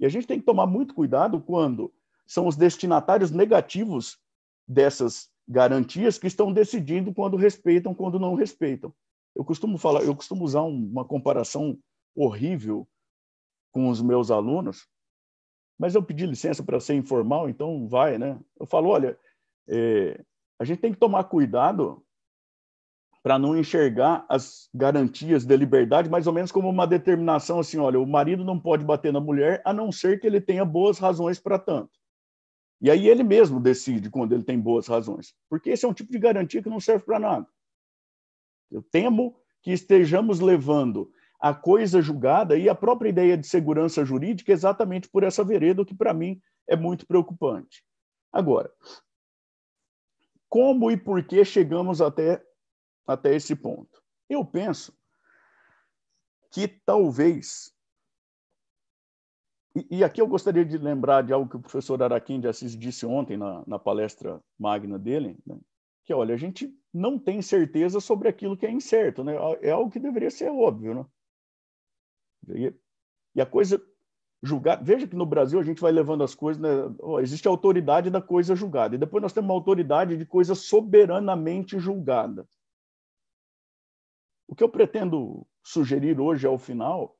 E a gente tem que tomar muito cuidado quando são os destinatários negativos dessas garantias que estão decidindo quando respeitam, quando não respeitam. Eu costumo falar, eu costumo usar uma comparação horrível com os meus alunos, mas eu pedi licença para ser informal, então vai, né? Eu falo, olha, é, a gente tem que tomar cuidado para não enxergar as garantias de liberdade mais ou menos como uma determinação assim, olha, o marido não pode bater na mulher a não ser que ele tenha boas razões para tanto. E aí ele mesmo decide quando ele tem boas razões, porque esse é um tipo de garantia que não serve para nada. Eu temo que estejamos levando a coisa julgada e a própria ideia de segurança jurídica exatamente por essa vereda, o que para mim é muito preocupante. Agora, como e por que chegamos até, até esse ponto? Eu penso que talvez e, aqui eu gostaria de lembrar de algo que o professor Araquim de Assis disse ontem na, na palestra magna dele, né? que olha, a gente não tem certeza sobre aquilo que é incerto, né? é algo que deveria ser óbvio. Né? E, e a coisa julgar veja que no Brasil a gente vai levando as coisas, né? oh, existe a autoridade da coisa julgada, e depois nós temos uma autoridade de coisa soberanamente julgada. O que eu pretendo sugerir hoje ao final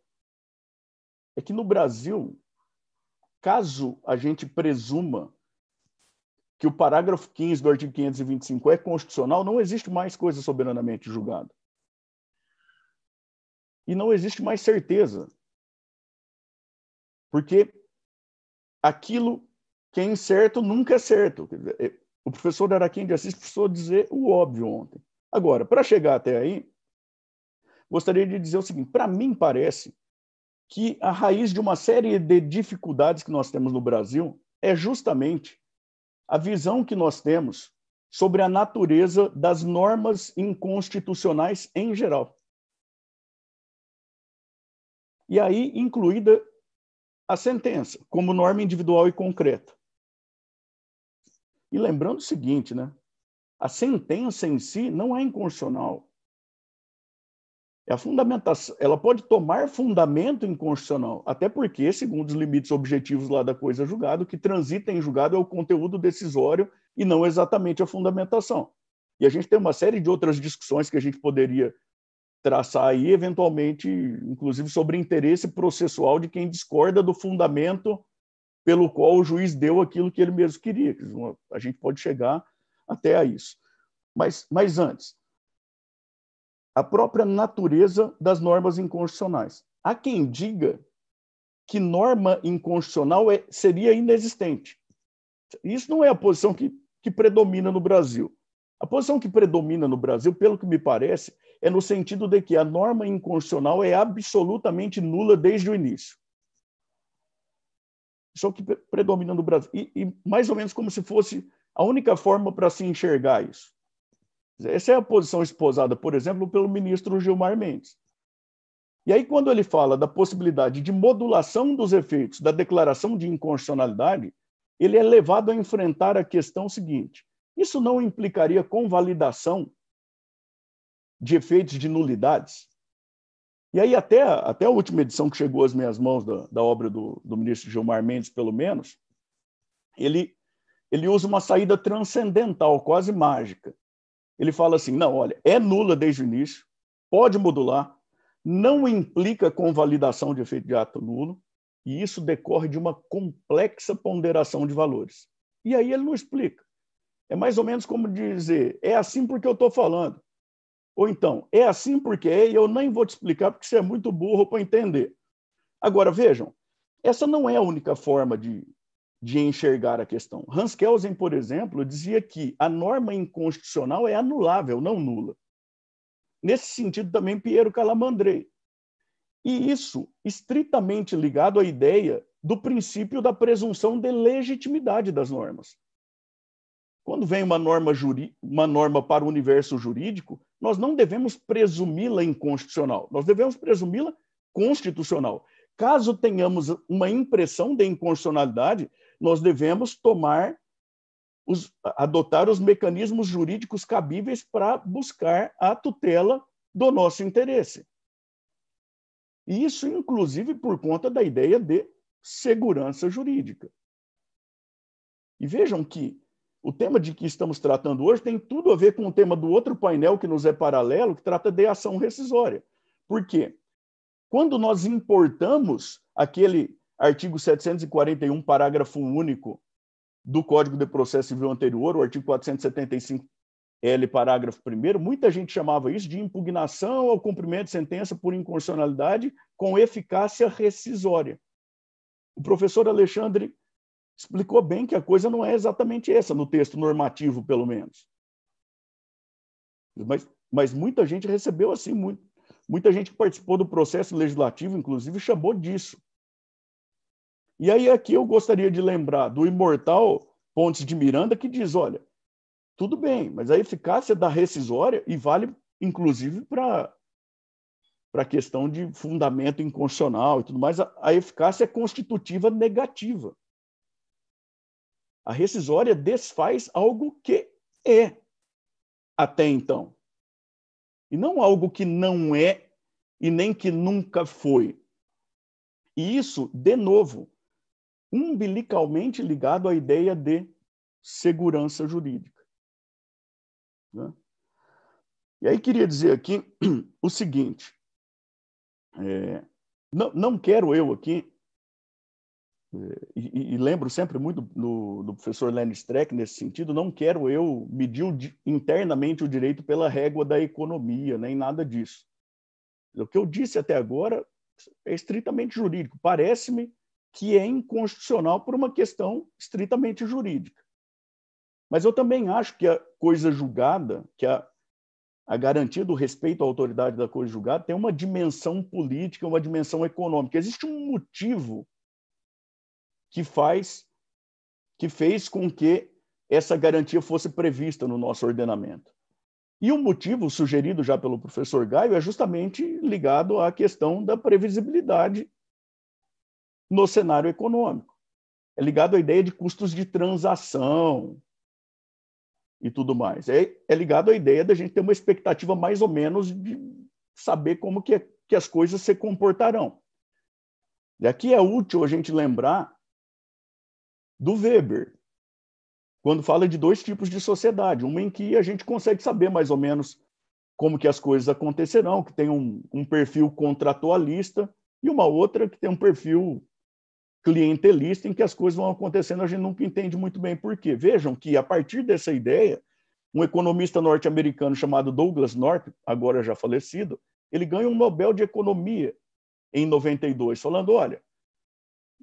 é que no Brasil caso a gente presuma que o parágrafo 15 do artigo 525 é constitucional, não existe mais coisa soberanamente julgada. E não existe mais certeza. Porque aquilo que é incerto nunca é certo. É, o professor Araquém de Assis precisou dizer o óbvio ontem. Agora, para chegar até aí, gostaria de dizer o seguinte: para mim parece que a raiz de uma série de dificuldades que nós temos no Brasil é justamente a visão que nós temos sobre a natureza das normas inconstitucionais em geral. E aí incluída a sentença como norma individual e concreta. E lembrando o seguinte, né? A sentença em si não é inconstitucional. É a fundamentação, ela pode tomar fundamento inconstitucional, até porque, segundo os limites objetivos lá da coisa julgada, o que transita em julgado é o conteúdo decisório e não exatamente a fundamentação. E a gente tem uma série de outras discussões que a gente poderia traçar aí, eventualmente, inclusive sobre interesse processual de quem discorda do fundamento pelo qual o juiz deu aquilo que ele mesmo queria. A gente pode chegar até a isso. Mas, mas antes, a própria natureza das normas inconstitucionais. Há quem diga que norma inconstitucional é, seria inexistente. Isso não é a posição que, que predomina no Brasil. A posição que predomina no Brasil, pelo que me parece, é no sentido de que a norma inconstitucional é absolutamente nula desde o início. Isso é o que predomina no Brasil. E, e mais ou menos como se fosse a única forma para se enxergar isso. Essa é a posição esposada, por exemplo, pelo ministro Gilmar Mendes. E aí, quando ele fala da possibilidade de modulação dos efeitos da declaração de inconstitucionalidade, ele é levado a enfrentar a questão seguinte: isso não implicaria convalidação de efeitos de nulidades? E aí, até, até a última edição que chegou às minhas mãos da, da obra do, do ministro Gilmar Mendes, pelo menos, ele, ele usa uma saída transcendental, quase mágica ele fala assim: não, olha, é nula desde o início, pode modular, não implica convalidação de efeito de ato nulo, e isso decorre de uma complexa ponderação de valores. E aí ele não explica. É mais ou menos como dizer: é assim porque eu estou falando. Ou então, é assim porque é, e eu nem vou te explicar porque você é muito burro para entender. Agora, vejam, essa não é a única forma de de enxergar a questão. Hans Kelsen, por exemplo, dizia que a norma inconstitucional é anulável, não nula. Nesse sentido, também Piero Calamandrei. E isso estritamente ligado à ideia do princípio da presunção de legitimidade das normas. Quando vem uma norma, juri, uma norma para o universo jurídico, nós não devemos presumi-la inconstitucional, nós devemos presumi-la constitucional. Caso tenhamos uma impressão de inconstitucionalidade, nós devemos tomar os, adotar os mecanismos jurídicos cabíveis para buscar a tutela do nosso interesse. Isso, inclusive, por conta da ideia de segurança jurídica. E vejam que o tema de que estamos tratando hoje tem tudo a ver com o tema do outro painel que nos é paralelo, que trata de ação rescisória. Por quê? Quando nós importamos aquele artigo 741, parágrafo único do Código de Processo Civil anterior, o artigo 475 L, parágrafo 1, muita gente chamava isso de impugnação ao cumprimento de sentença por inconstitucionalidade com eficácia rescisória. O professor Alexandre explicou bem que a coisa não é exatamente essa, no texto normativo, pelo menos. Mas, mas muita gente recebeu assim, muito, muita gente que participou do processo legislativo, inclusive, chamou disso. E aí aqui eu gostaria de lembrar do imortal Pontes de Miranda que diz, olha, tudo bem, mas a eficácia da rescisória e vale inclusive para para a questão de fundamento inconstitucional e tudo mais, a, a eficácia é constitutiva negativa. A rescisória desfaz algo que é até então. E não algo que não é e nem que nunca foi. E isso, de novo, umbilicalmente ligado à ideia de segurança jurídica. Né? E aí queria dizer aqui (clears throat) o seguinte: é, não, não quero eu aqui, é, e, e, lembro sempre muito do, do professor Lenny Streck nesse sentido, não quero eu medir o, internamente o direito pela régua da economia, nem nada disso. O que eu disse até agora é estritamente jurídico. Parece-me que é inconstitucional por uma questão estritamente jurídica. Mas eu também acho que a coisa julgada, que a, a garantia do respeito à autoridade da coisa julgada, tem uma dimensão política, uma dimensão econômica. Existe um motivo que faz, que fez com que essa garantia fosse prevista no nosso ordenamento. E o motivo sugerido já pelo professor Gaio é justamente ligado à questão da previsibilidade no cenário econômico. É ligado à ideia de custos de transação e tudo mais. É, é ligado à ideia da gente ter uma expectativa mais ou menos de saber como que, é, que as coisas se comportarão. E aqui é útil a gente lembrar do Weber, quando fala de dois tipos de sociedade, uma em que a gente consegue saber mais ou menos como que as coisas acontecerão, que tem um, um perfil contratualista, e uma outra que tem um perfil clientelista em que as coisas vão acontecendo, a gente nunca entende muito bem por quê. Vejam que, a partir dessa ideia, um economista norte-americano chamado Douglas North, agora já falecido, ele ganha um Nobel de Economia em 92, falando: olha,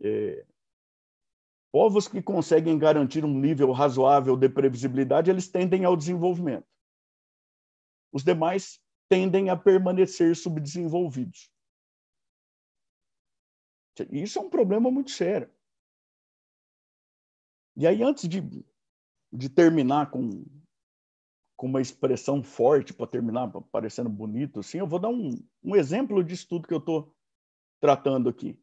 é, povos que conseguem garantir um nível razoável de previsibilidade, eles tendem ao desenvolvimento. Os demais tendem a permanecer subdesenvolvidos. Isso é um problema muito sério. E aí, antes de, de terminar com, com uma expressão forte, para terminar parecendo bonito, assim, eu vou dar um, um exemplo de estudo que eu estou tratando aqui,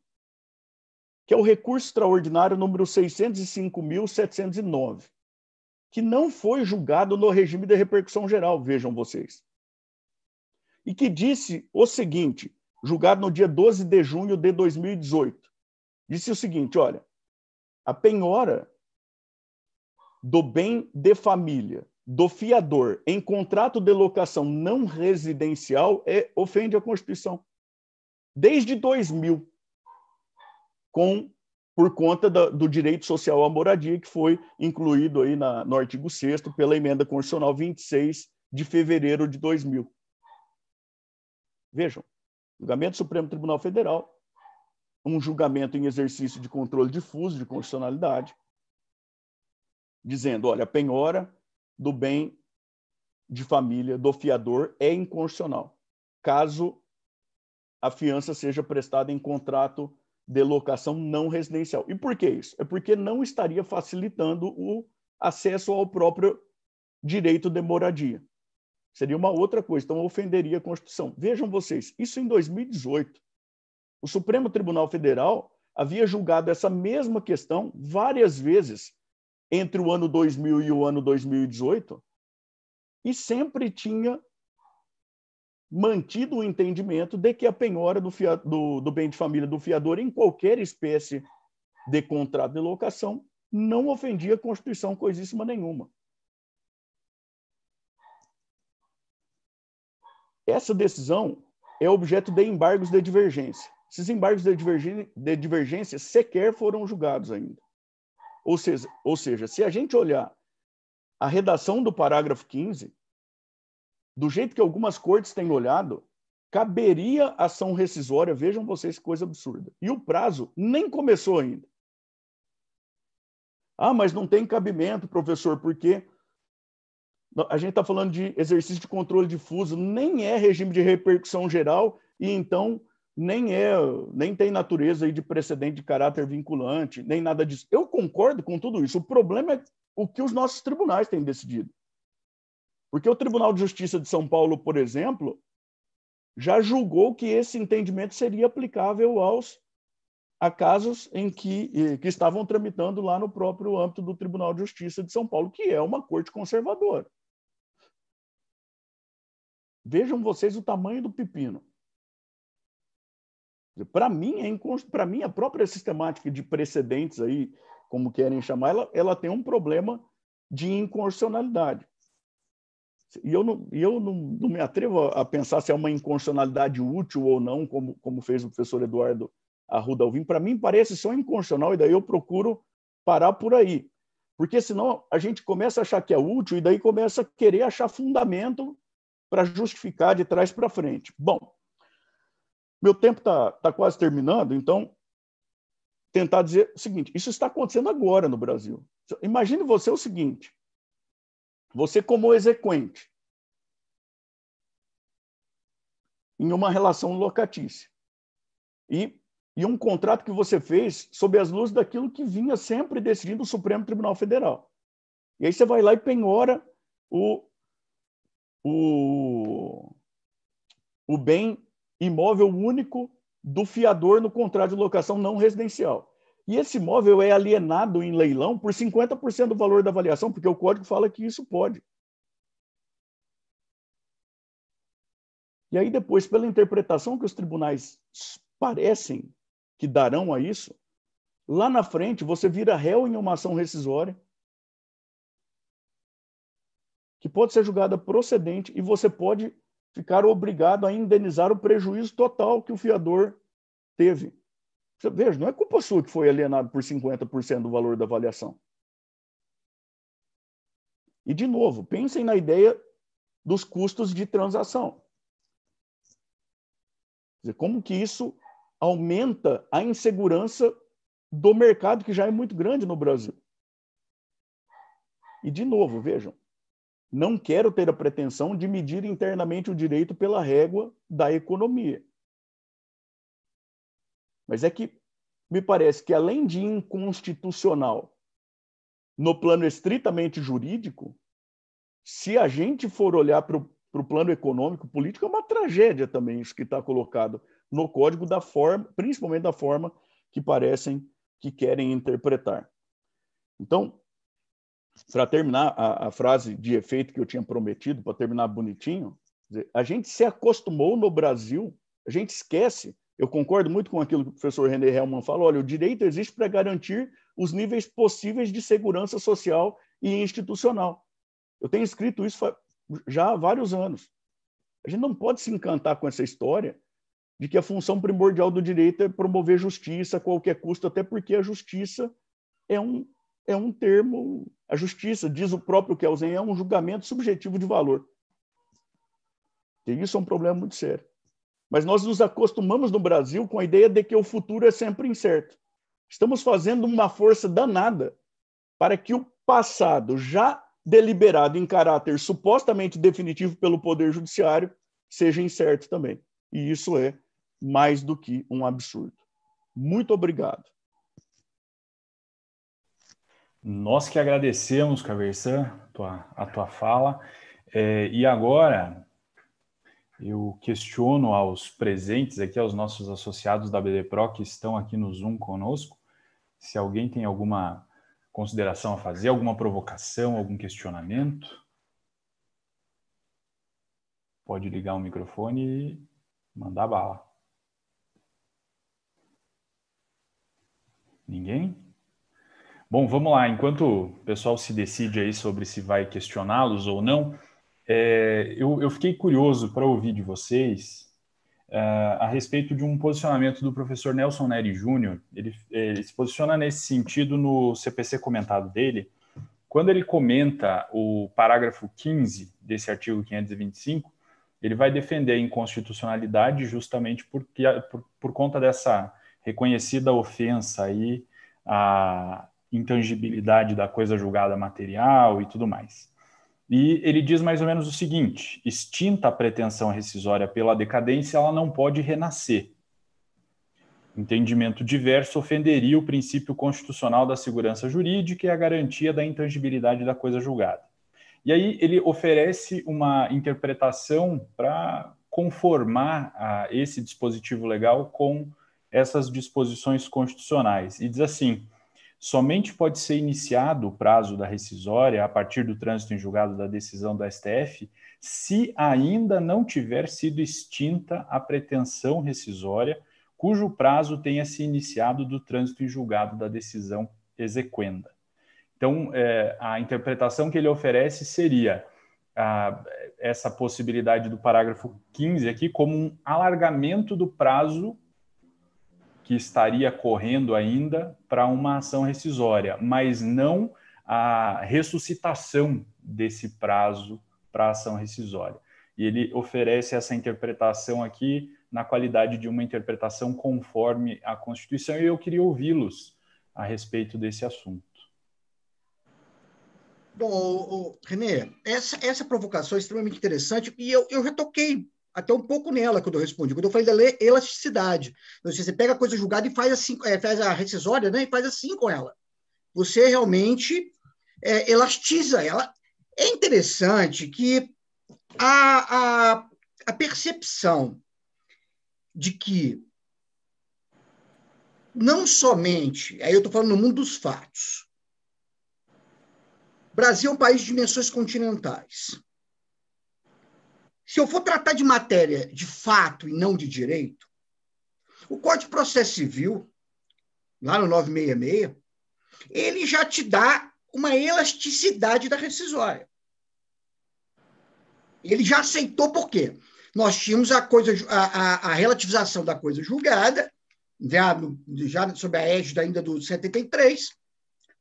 que é o recurso extraordinário número 605.709, que não foi julgado no regime de repercussão geral, vejam vocês. E que disse o seguinte: julgado no dia 12 de junho de 2018, disse o seguinte: olha, a penhora do bem de família do fiador em contrato de locação não residencial é, ofende a Constituição. Desde 2000, com, por conta da, do direito social à moradia, que foi incluído aí na, no artigo 6 pela emenda constitucional 26 de fevereiro de 2000. Vejam, Julgamento do Supremo Tribunal Federal, um julgamento em exercício de controle difuso de constitucionalidade, dizendo: olha, a penhora do bem de família do fiador é inconstitucional, caso a fiança seja prestada em contrato de locação não residencial. E por que isso? É porque não estaria facilitando o acesso ao próprio direito de moradia. Seria uma outra coisa, então ofenderia a Constituição. Vejam vocês, isso em 2018. O Supremo Tribunal Federal havia julgado essa mesma questão várias vezes entre o ano 2000 e o ano 2018 e sempre tinha mantido o entendimento de que a penhora do, fia, do, do bem de família do fiador em qualquer espécie de contrato de locação não ofendia a Constituição coisíssima nenhuma. Essa decisão é objeto de embargos de divergência. Esses embargos de divergência, de divergência sequer foram julgados ainda. Ou seja, ou seja, se a gente olhar a redação do parágrafo 15, do jeito que algumas cortes têm olhado, caberia ação rescisória, vejam vocês que coisa absurda. E o prazo nem começou ainda. Ah, mas não tem cabimento, professor, porque a gente está falando de exercício de controle difuso, nem é regime de repercussão geral e então nem é, nem tem natureza de precedente de caráter vinculante, nem nada disso. Eu concordo com tudo isso. O problema é o que os nossos tribunais têm decidido. Porque o Tribunal de Justiça de São Paulo, por exemplo, já julgou que esse entendimento seria aplicável aos a casos em que, que estavam tramitando lá no próprio âmbito do Tribunal de Justiça de São Paulo, que é uma corte conservadora. Vejam vocês o tamanho do pepino. Para mim, é inconst... para mim, a própria sistemática de precedentes aí, como querem chamar, ela, ela tem um problema de inconstitucionalidade. E eu, não, eu não, não me atrevo a pensar se é uma inconstitucionalidade útil ou não, como, como fez o professor Eduardo Arruda Alvim. Para mim, parece só inconstitucional, e daí eu procuro parar por aí. Porque senão a gente começa a achar que é útil, e daí começa a querer achar fundamento para justificar de trás para frente. Bom, meu tempo está tá quase terminando, então tentar dizer o seguinte: isso está acontecendo agora no Brasil. Imagine você o seguinte: você, como exequente, em uma relação locatícia, e, e um contrato que você fez sob as luzes daquilo que vinha sempre decidindo o Supremo Tribunal Federal. E aí você vai lá e penhora o, o, o bem imóvel único do fiador no contrato de locação não residencial. E esse imóvel é alienado em leilão por 50% do valor da avaliação, porque o código fala que isso pode. E aí, depois, pela interpretação que os tribunais parecem que darão a isso, lá na frente você vira réu em uma ação rescisória que pode ser julgada procedente e você pode ficar obrigado a indenizar o prejuízo total que o fiador teve. Você, veja, não é culpa sua que foi alienado por 50% do valor da avaliação. E, de novo, pensem na ideia dos custos de transação. Dizer, como que isso aumenta a insegurança do mercado que já é muito grande no Brasil. E, de novo, vejam, não quero ter a pretensão de medir internamente o direito pela régua da economia. Mas é que me parece que, além de inconstitucional, no plano estritamente jurídico, se a gente for olhar para o plano econômico, político, é uma tragédia também isso que está colocado no código, da forma, principalmente da forma que parecem que querem interpretar. Então, para terminar a, a, frase de efeito que eu tinha prometido, para terminar bonitinho, a gente se acostumou no Brasil, a gente esquece. Eu concordo muito com aquilo que o professor René Hellman falou: olha, o direito existe para garantir os níveis possíveis de segurança social e institucional. Eu tenho escrito isso já há vários anos. A gente não pode se encantar com essa história de que a função primordial do direito é promover justiça a qualquer custo, até porque a justiça é um, é um termo a justiça, diz o próprio Kelsen, é um julgamento subjetivo de valor. E isso é um problema muito sério. Mas nós nos acostumamos no Brasil com a ideia de que o futuro é sempre incerto. Estamos fazendo uma força danada para que o passado, já deliberado em caráter supostamente definitivo pelo Poder Judiciário, seja incerto também. E isso é mais do que um absurdo. Muito obrigado. Nós que agradecemos, Caversan, tua, a tua fala. É, e agora eu questiono aos presentes aqui, aos nossos associados da BD Pro que estão aqui no Zoom conosco, se alguém tem alguma consideração a fazer, alguma provocação, algum questionamento. Pode ligar o microfone e mandar bala. Ninguém? Bom, vamos lá. Enquanto o pessoal se decide aí sobre se vai questioná-los ou não, é, eu, eu, fiquei curioso para ouvir de vocês é, a respeito de um posicionamento do professor Nelson Neri Júnior. Ele, é, ele se posiciona nesse sentido no CPC comentado dele, quando ele comenta o parágrafo 15 desse artigo 525, ele vai defender a inconstitucionalidade justamente porque, por, por conta dessa reconhecida ofensa aí a intangibilidade da coisa julgada material e tudo mais. E ele diz mais ou menos o seguinte: extinta a pretensão rescisória pela decadência, ela não pode renascer. Entendimento diverso ofenderia o princípio constitucional da segurança jurídica e a garantia da intangibilidade da coisa julgada. E aí ele oferece uma interpretação para conformar a esse dispositivo legal com essas disposições constitucionais. E diz assim: somente pode ser iniciado o prazo da rescisória a partir do trânsito em julgado da decisão do STF se ainda não tiver sido extinta a pretensão rescisória cujo prazo tenha se iniciado do trânsito em julgado da decisão exequenda. Então, é, a interpretação que ele oferece seria a, essa possibilidade do parágrafo 15 aqui como um alargamento do prazo que estaria correndo ainda para uma ação rescisória, mas não a ressuscitação desse prazo para ação rescisória. E ele oferece essa interpretação aqui na qualidade de uma interpretação conforme a Constituição, e eu queria ouvi-los a respeito desse assunto. Bom, Renê, essa, essa provocação é extremamente interessante, e eu, eu retoquei até um pouco nela quando eu respondi. Quando eu falei da elasticidade. Então, assim, você pega a coisa julgada e faz a, é, faz a rescisória né, e faz assim com ela. Você realmente é, elastiza ela. É interessante que a, a, a percepção de que não somente, aí eu estou falando no mundo dos fatos, Brasil é um país de dimensões continentais. Se eu for tratar de matéria de fato e não de direito, o Código de Processo Civil, lá no 966, ele já te dá uma elasticidade da rescisória. Ele já aceitou por quê? Nós tínhamos a, coisa, a, a, a relativização da coisa julgada, já, né, no, já sob a égide ainda do 73,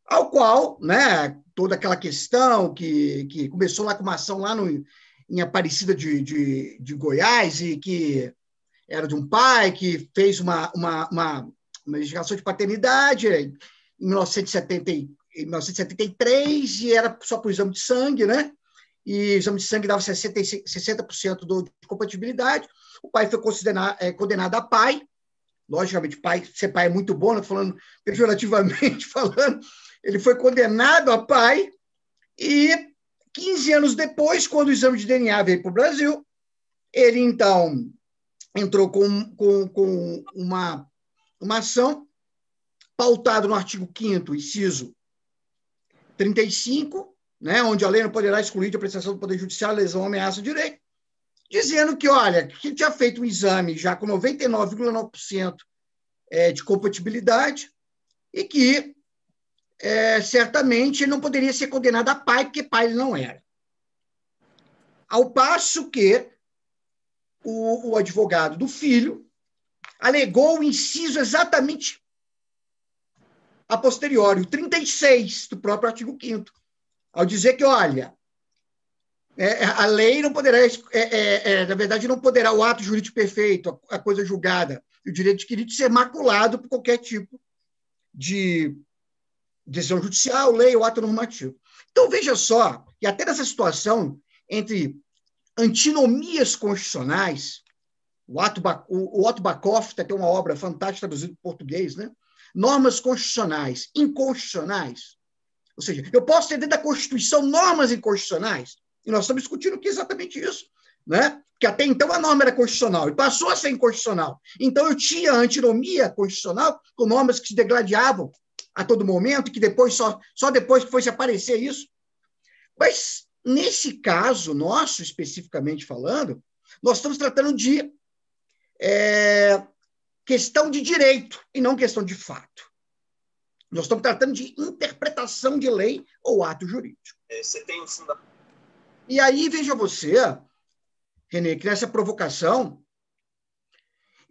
ao qual né, toda aquela questão que, que começou lá com uma ação lá no, em Aparecida de, de, de Goiás e que era de um pai que fez uma, uma, uma, uma investigação de paternidade é, em 1970, em 1973 e era só por exame de sangue, né? E o exame de sangue dava 60%, 60 do, de compatibilidade. O pai foi é, condenado a pai. Logicamente, pai, ser pai é muito bom, né? falando pejorativamente (laughs) falando. Ele foi condenado a pai e 15 anos depois, quando o exame de DNA veio para o Brasil, ele então entrou com, com, com uma, uma ação pautada no artigo 5, inciso 35, né, onde a lei não poderá excluir de apreciação do Poder Judiciário lesão ou ameaça de direito, dizendo que, olha, que tinha feito um exame já com 99,9% é, de compatibilidade e que é, certamente não poderia ser condenado a pai, porque pai ele não era. Ao passo que o, o advogado do filho alegou o inciso exatamente a posteriori, o 36 do próprio artigo 5 ao dizer que, olha, é, é a lei não poderá, é, é, é, na verdade, não poderá o ato jurídico perfeito, a, a coisa julgada, o direito adquirido ser maculado por qualquer tipo de decisão judicial, lei ou ato normativo. Então, veja só, e até nessa situação entre antinomias constitucionais, o Otto, o Otto Bacoff tem uma obra fantástica traduzida para português, né? normas constitucionais, inconstitucionais. Ou seja, eu posso ter dentro da Constituição normas inconstitucionais, e nós estamos discutindo que é exatamente isso, né? que até então a norma era constitucional e passou a ser inconstitucional. Então eu tinha antinomia constitucional com normas que se degladiavam a todo momento, que depois só, só depois que fosse aparecer isso. Mas nesse caso nosso, especificamente falando, nós estamos tratando de é, questão de direito e não questão de fato. Nós estamos tratando de interpretação de lei ou ato jurídico. É, você tem um fundamento. E aí, veja você, Renê, que nessa provocação,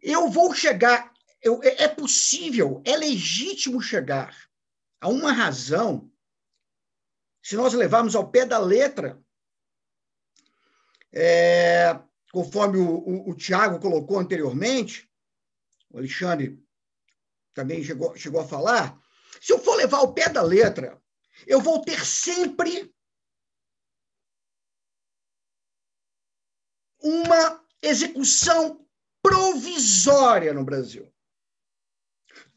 eu vou chegar eu, é, é possível, é legítimo chegar a uma razão se nós levarmos ao pé da letra, é, conforme o, o, o Tiago colocou anteriormente, o Alexandre também chegou, chegou a falar, se eu for levar ao pé da letra, eu vou ter sempre uma execução provisória no Brasil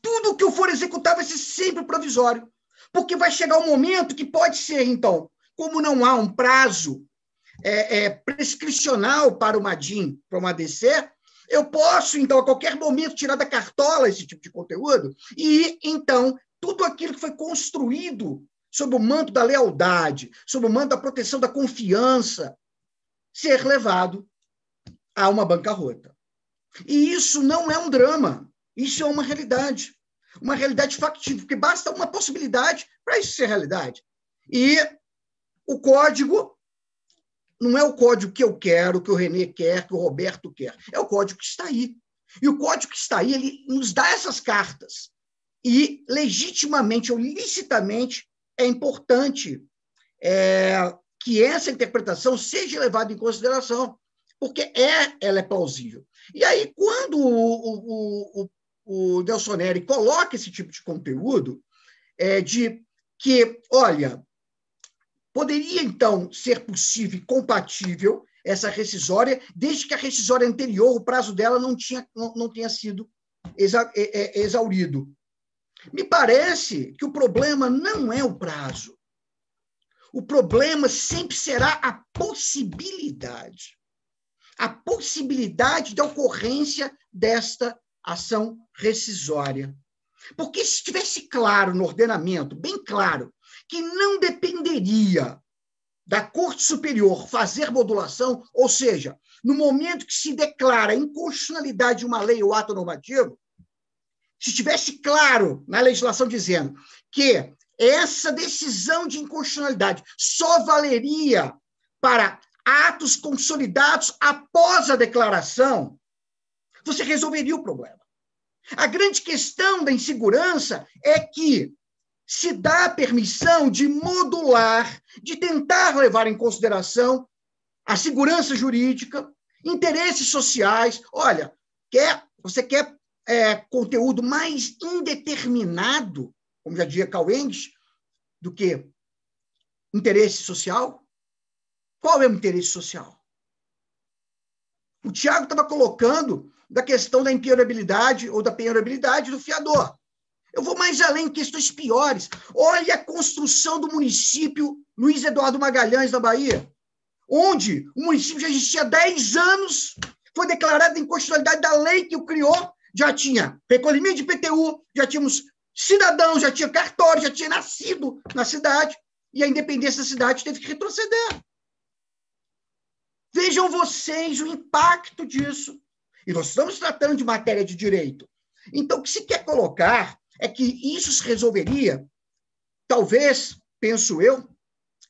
tudo que eu for executar vai ser sempre provisório. Porque vai chegar um momento que pode ser, então, como não há um prazo é, é, prescricional para uma DIN, para uma DC, eu posso, então, a qualquer momento, tirar da cartola esse tipo de conteúdo e, então, tudo aquilo que foi construído sob o manto da lealdade, sob o manto da proteção da confiança, ser levado a uma bancarrota. E isso não é um drama, isso é uma realidade uma realidade factível, porque basta uma possibilidade para isso ser realidade. E o código não é o código que eu quero, que o Renê quer, que o Roberto quer. É o código que está aí. E o código que está aí, ele nos dá essas cartas. E legitimamente ou licitamente é importante é, que essa interpretação seja levada em consideração, porque é, ela é plausível. E aí, quando o, o, o, o Neri coloca esse tipo de conteúdo é, de que, olha, poderia então ser possível e compatível essa rescisória, desde que a rescisória anterior, o prazo dela não, tinha, não, não tenha sido exa, é, é, exaurido. Me parece que o problema não é o prazo. O problema sempre será a possibilidade. A possibilidade da ocorrência desta ação rescisória. Porque se estivesse claro no ordenamento, bem claro, que não dependeria da Corte Superior fazer modulação, ou seja, no momento que se declara inconstitucionalidade de uma lei ou ato normativo, se estivesse claro na legislação dizendo que essa decisão de inconstitucionalidade só valeria para atos consolidados após a declaração, você resolveria o problema. A grande questão da insegurança é que se dá a permissão de modular, de tentar levar em consideração a segurança jurídica, interesses sociais. Olha, quer, você quer é, conteúdo mais indeterminado, como já dizia Cauendes, do que interesse social? Qual é o interesse social? O Tiago estava colocando da questão da impenhorabilidade ou da penhorabilidade do fiador. Eu vou mais além, questões piores. Olha a construção do município Luiz Eduardo Magalhães, da Bahia, onde o município já existia há 10 anos, foi em inconstitucionalidade da lei que o criou, já tinha recolhimento de PTU, já tínhamos cidadãos, já tinha cartório, já tinha nascido na cidade, e a independência da cidade teve que retroceder. Vejam vocês o impacto disso e nós estamos tratando de matéria de direito. Então, o que se quer colocar é que isso se resolveria, talvez, penso eu,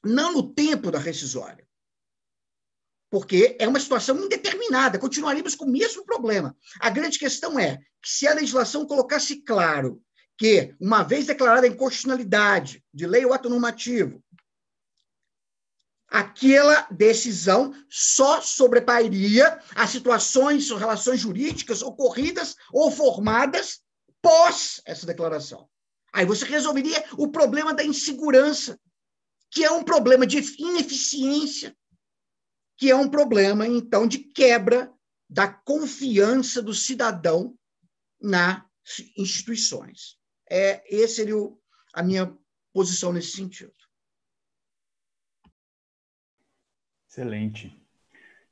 não no tempo da rescisória. Porque é uma situação indeterminada, Continuaríamos com o mesmo problema. A grande questão é que se a legislação colocasse claro que, uma vez declarada a inconstitucionalidade de lei ou ato normativo, aquela decisão só sobrepairia as situações ou relações jurídicas ocorridas ou formadas pós essa declaração. Aí você resolveria o problema da insegurança, que é um problema de ineficiência, que é um problema, então, de quebra da confiança do cidadão nas instituições. É, esse seria o, a minha posição nesse sentido. Excelente.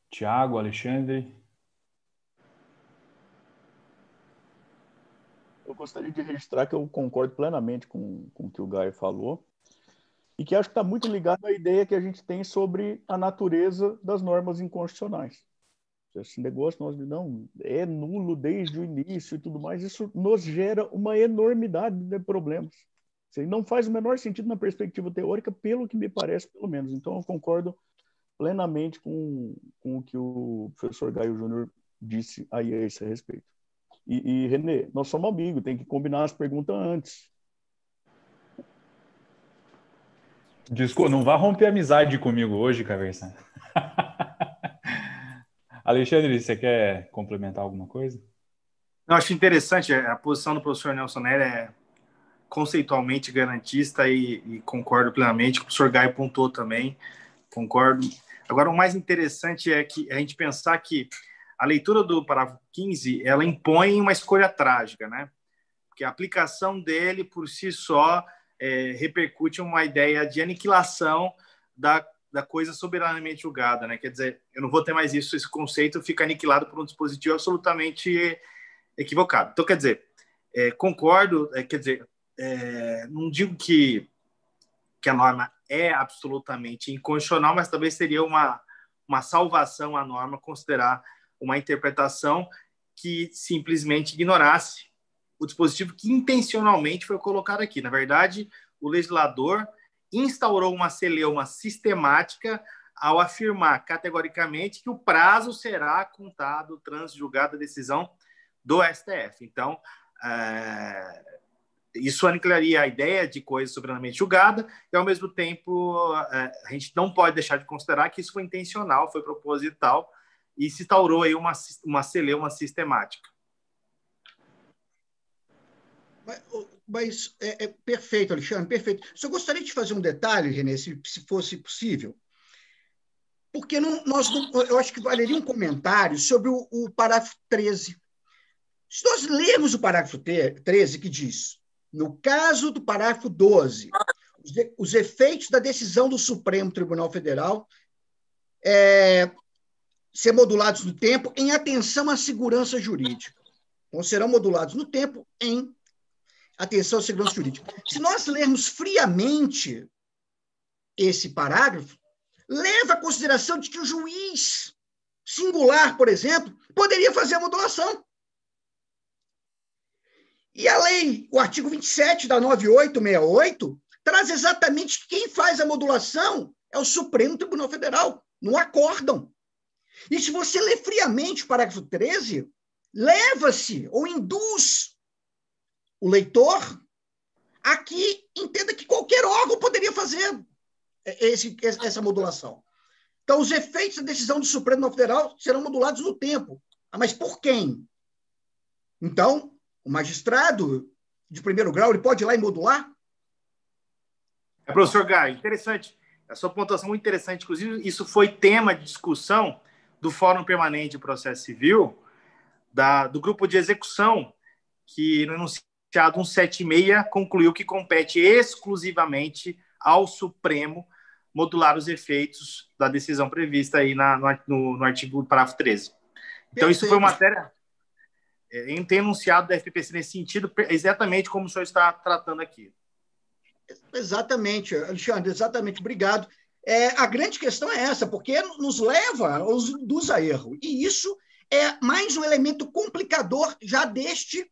Tiago, Alexandre. Eu gostaria de registrar que eu concordo plenamente com, com o que o Gaio falou e que acho que está muito ligado à ideia que a gente tem sobre a natureza das normas inconstitucionais. Esse negócio nós não é nulo desde o início e tudo mais, isso nos gera uma enormidade de problemas. não faz o menor sentido na perspectiva teórica, pelo que me parece, pelo menos. Então eu concordo plenamente com, com o que o professor Gaio Júnior disse aí a esse respeito. E, e Renê, nós somos amigos, tem que combinar as perguntas antes. Desculpa, não vá romper amizade comigo hoje, Caversa. (laughs) Alexandre, você quer complementar alguma coisa? Eu acho interessante é, a posição do professor Nelson Nery é conceitualmente garantista e, e, concordo plenamente. O professor Gaio pontuou também, concordo Agora, o mais interessante é que a gente pensar que a leitura do parágrafo 15 ela impõe uma escolha trágica, né? Porque a aplicação dele por si só é, repercute uma ideia de aniquilação da, da coisa soberanamente julgada, né? Quer dizer, eu não vou ter mais isso, esse conceito fica aniquilado por um dispositivo absolutamente equivocado. Então, quer dizer, é, concordo, é, quer dizer, é, não digo que que a norma é absolutamente inconstitucional, mas também seria uma, uma salvação à norma considerar uma interpretação que simplesmente ignorasse o dispositivo que intencionalmente foi colocado aqui. Na verdade, o legislador instaurou uma celeuma sistemática ao afirmar categoricamente que o prazo será contado transjulgado a decisão do STF. Então, é, isso aniquilaria a ideia de coisa soberanamente julgada e, ao mesmo tempo, a gente não pode deixar de considerar que isso foi intencional, foi proposital e se instaurou aí uma, uma celeuma sistemática. Mas, mas é, é, perfeito, Alexandre, perfeito. Só gostaria de fazer um detalhe, Renê, se, se fosse possível. Porque não, nós não, eu acho que valeria um comentário sobre o, o parágrafo 13. Se nós lermos o parágrafo 13, que diz no caso do parágrafo 12, os efeitos da decisão do Supremo Tribunal Federal é, ser modulados no tempo em atenção à segurança jurídica. Então, serão modulados no tempo em atenção à segurança jurídica. Se nós lermos friamente esse parágrafo, leva à consideração de que o juiz singular, por exemplo, poderia fazer a modulação. E a lei, o artigo 27 da 9868, traz exatamente que quem faz a modulação é o Supremo Tribunal Federal, no acórdão. E se você ler friamente o parágrafo 13, leva-se ou induz o leitor a que entenda que qualquer órgão poderia fazer esse, essa modulação. Então, os efeitos da decisão do Supremo Tribunal Federal serão modulados no tempo. Ah, mas por quem? Então, o magistrado de primeiro grau, ele pode ir lá e modular? É, professor Gai, interessante. A sua pontuação é muito interessante. Inclusive, isso foi tema de discussão do Fórum Permanente de Processo Civil, da, do grupo de execução, que no enunciado 176 concluiu que compete exclusivamente ao Supremo modular os efeitos da decisão prevista aí na, no, no, artigo parágrafo 13. Então, Perfeito. isso foi matéria é, em tem enunciado da FPC nesse sentido, exatamente como o senhor está tratando aqui. Exatamente, Alexandre, exatamente, obrigado. É, a grande questão é essa, porque nos leva, nos induz a erro. E isso é mais um elemento complicador já deste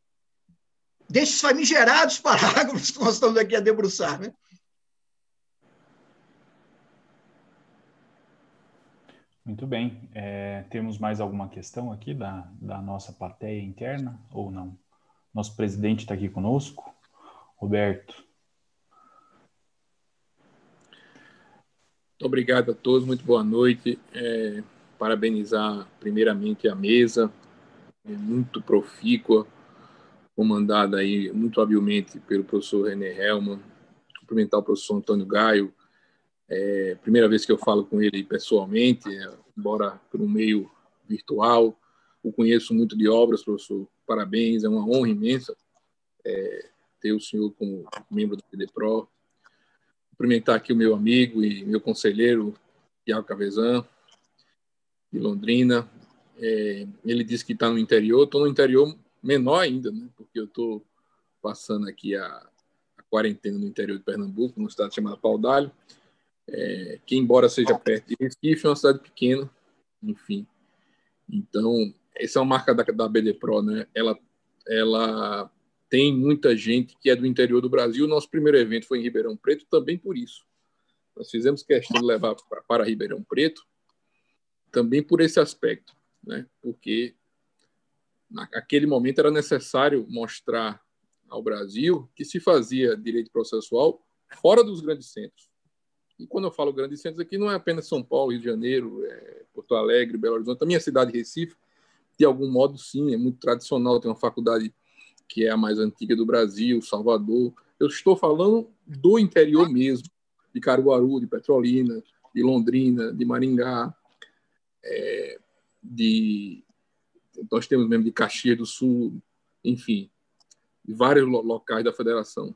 destes famigerados parágrafos que nós estamos aqui a debruçar. Né? Muito bem. É, temos mais alguma questão aqui da, da nossa plateia interna ou não? Nosso presidente está aqui conosco, Roberto. Muito obrigado a todos, muito boa noite. É, parabenizar primeiramente a mesa, é muito profícua, comandada aí muito habilmente pelo professor René Hellman. Cumprimentar o professor Antônio Gaio, é, primeira vez que eu falo com ele pessoalmente, é, embora por um meio virtual. O conheço muito de obras, professor. Parabéns, é uma honra imensa é, ter o senhor como membro do PDPRO. Cumprimentar aqui o meu amigo e meu conselheiro, Tiago Cavezan, de Londrina. É, ele disse que está no interior. Estou no interior menor ainda, né? porque eu estou passando aqui a, a, quarentena no interior de Pernambuco, num estado chamado Paudalho é, que embora seja perto de Recife, é uma cidade pequena, enfim. Então, essa é uma marca da, da BD Pro, né? Ela, ela tem muita gente que é do interior do Brasil. Nosso primeiro evento foi em Ribeirão Preto, também por isso. Nós fizemos questão de levar pra, para Ribeirão Preto, também por esse aspecto, né? Porque naquele momento era necessário mostrar ao Brasil que se fazia direito processual fora dos grandes centros e quando eu falo grandes centros aqui, não é apenas São Paulo, Rio de Janeiro, é Porto Alegre, Belo Horizonte, a minha cidade, Recife, de algum modo, sim, é muito tradicional, tem uma faculdade que é a mais antiga do Brasil, Salvador. Eu estou falando do interior mesmo, de Caruaru, de Petrolina, de Londrina, de Maringá, é, de nós temos mesmo de Caxias do Sul, enfim, de vários locais da Federação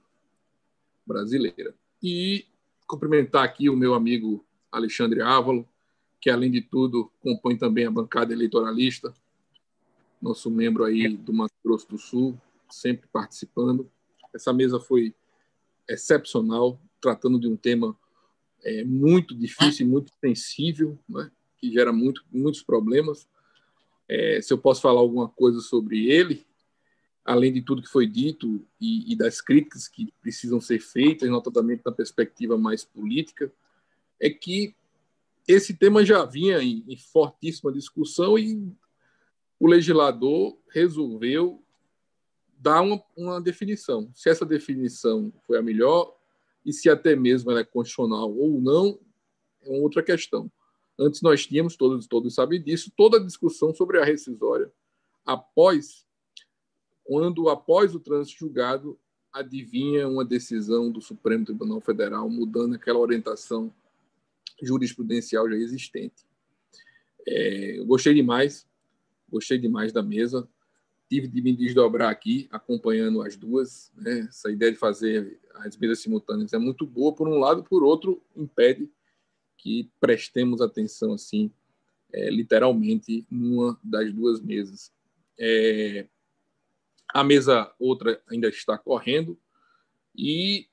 Brasileira. E cumprimentar aqui o meu amigo Alexandre Ávalo, que, além de tudo, compõe também a bancada eleitoralista, nosso membro aí do Mato Grosso do Sul, sempre participando. Essa mesa foi excepcional, tratando de um tema é, muito difícil e muito sensível, né? que gera muito, muitos problemas. É, se eu posso falar alguma coisa sobre ele, além de tudo que foi dito e, e das críticas que precisam ser feitas, notadamente na perspectiva mais política, é que esse tema já vinha em, em fortíssima discussão e o legislador resolveu dar uma, uma, definição. Se essa definição foi a melhor e se até mesmo ela é constitucional ou não, é uma outra questão. Antes nós tínhamos, todos, todos sabem disso, toda a discussão sobre a rescisória após quando, após o trânsito julgado, adivinha uma decisão do Supremo Tribunal Federal mudando aquela orientação jurisprudencial já existente. É, gostei demais, gostei demais da mesa. Tive de me desdobrar aqui, acompanhando as duas. Né? Essa ideia de fazer as mesas simultâneas é muito boa, por um lado, por outro, impede que prestemos atenção assim, é, literalmente, numa das duas mesas. É, a mesa outra ainda está correndo e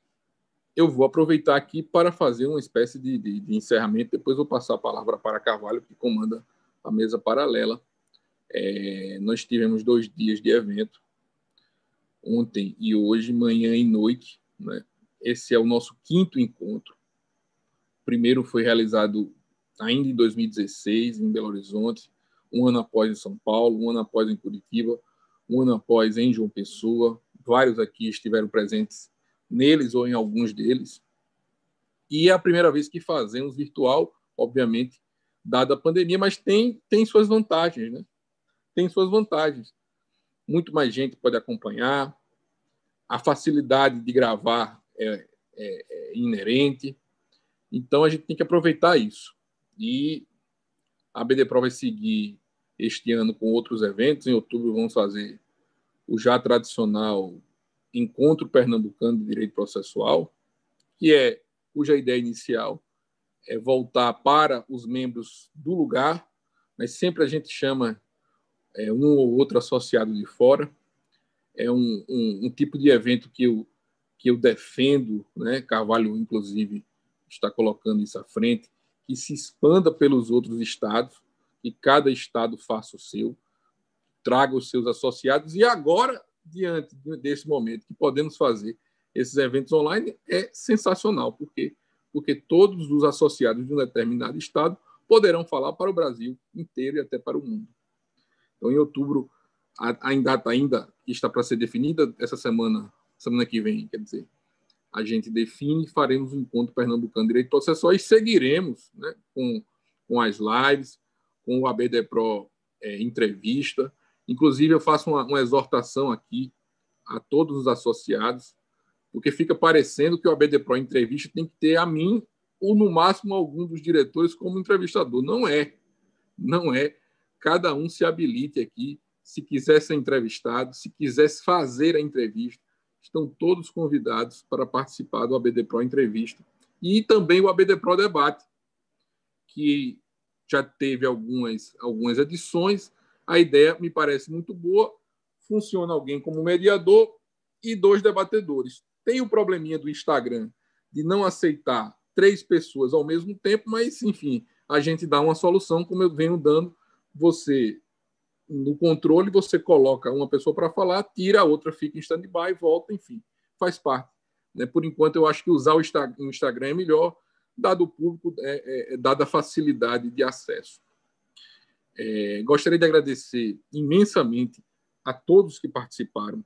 eu vou aproveitar aqui para fazer uma espécie de, de, de encerramento. Depois vou passar a palavra para Carvalho, que comanda a mesa paralela. É, nós tivemos dois dias de evento, ontem e hoje, manhã e noite. Né? Esse é o nosso quinto encontro. O primeiro foi realizado ainda em 2016, em Belo Horizonte, um ano após em São Paulo, um ano após em Curitiba, após em João Pessoa, vários aqui estiveram presentes neles ou em alguns deles. E é a primeira vez que fazemos virtual, obviamente, dada a pandemia, mas tem, tem suas vantagens, né? Tem suas vantagens. Muito mais gente pode acompanhar, a facilidade de gravar é, é, é inerente, então a gente tem que aproveitar isso. E a BD Pro vai seguir este ano com outros eventos. Em outubro, vamos fazer o já tradicional Encontro Pernambucano de Direito Processual, que é cuja ideia inicial é voltar para os membros do lugar, mas sempre a gente chama é, um ou outro associado de fora. É um, um, um tipo de evento que eu, que eu defendo, né? Carvalho, inclusive, está colocando isso à frente, que se expanda pelos outros estados e cada estado faça o seu, traga os seus associados. E agora, diante desse momento que podemos fazer esses eventos online, é sensacional, porque porque todos os associados de um determinado estado poderão falar para o Brasil inteiro e até para o mundo. Então, em outubro, a, data ainda está para ser definida, essa semana, semana que vem, quer dizer, a gente define, faremos um encontro pernambucano direito processual e seguiremos né, com, com as lives, com o ABD Pro é, Entrevista. Inclusive, eu faço uma, uma exortação aqui a todos os associados, porque fica parecendo que o ABD Pro Entrevista tem que ter a mim ou, no máximo, algum dos diretores como entrevistador. Não é. Não é. Cada um se habilite aqui, se quiser ser entrevistado, se quiser fazer a entrevista, estão todos convidados para participar do ABD Pro Entrevista. E também o ABD Pro Debate, que já teve algumas, algumas edições. A ideia me parece muito boa. Funciona alguém como mediador e dois debatedores. Tem o probleminha do Instagram de não aceitar três pessoas ao mesmo tempo, mas, enfim, a gente dá uma solução, como eu venho dando. Você, no controle, você coloca uma pessoa para falar, tira a outra, fica em stand-by, volta, enfim, faz parte. Né? Por enquanto, eu acho que usar o Instagram é melhor dado o público, é, é, é dada a facilidade de acesso. É, gostaria de agradecer imensamente a todos que participaram,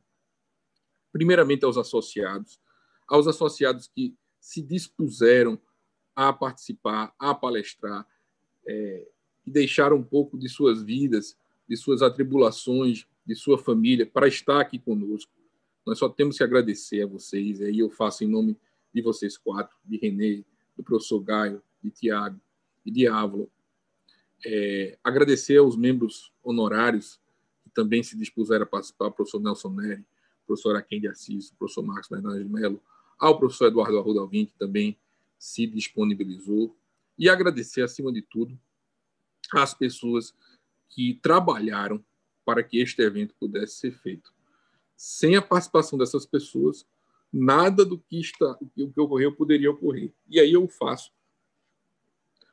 primeiramente aos associados, aos associados que se dispuseram a participar, a palestrar, é, e deixaram um pouco de suas vidas, de suas atribulações, de sua família, para estar aqui conosco. Nós só temos que agradecer a vocês, aí eu faço em nome de vocês quatro, de Renê, do professor Gaio, de Tiago e de Ávila. É, agradecer aos membros honorários que também se dispuseram a participar, o professor Nelson Neri, o professor Araquém de Assis, o professor Marcos Bernardo de Mello, ao professor Eduardo Arruda Alvim, que também se disponibilizou, e agradecer, acima de tudo, às pessoas que trabalharam para que este evento pudesse ser feito. Sem a participação dessas pessoas, nada do que está, o que ocorreu poderia ocorrer. E aí eu faço.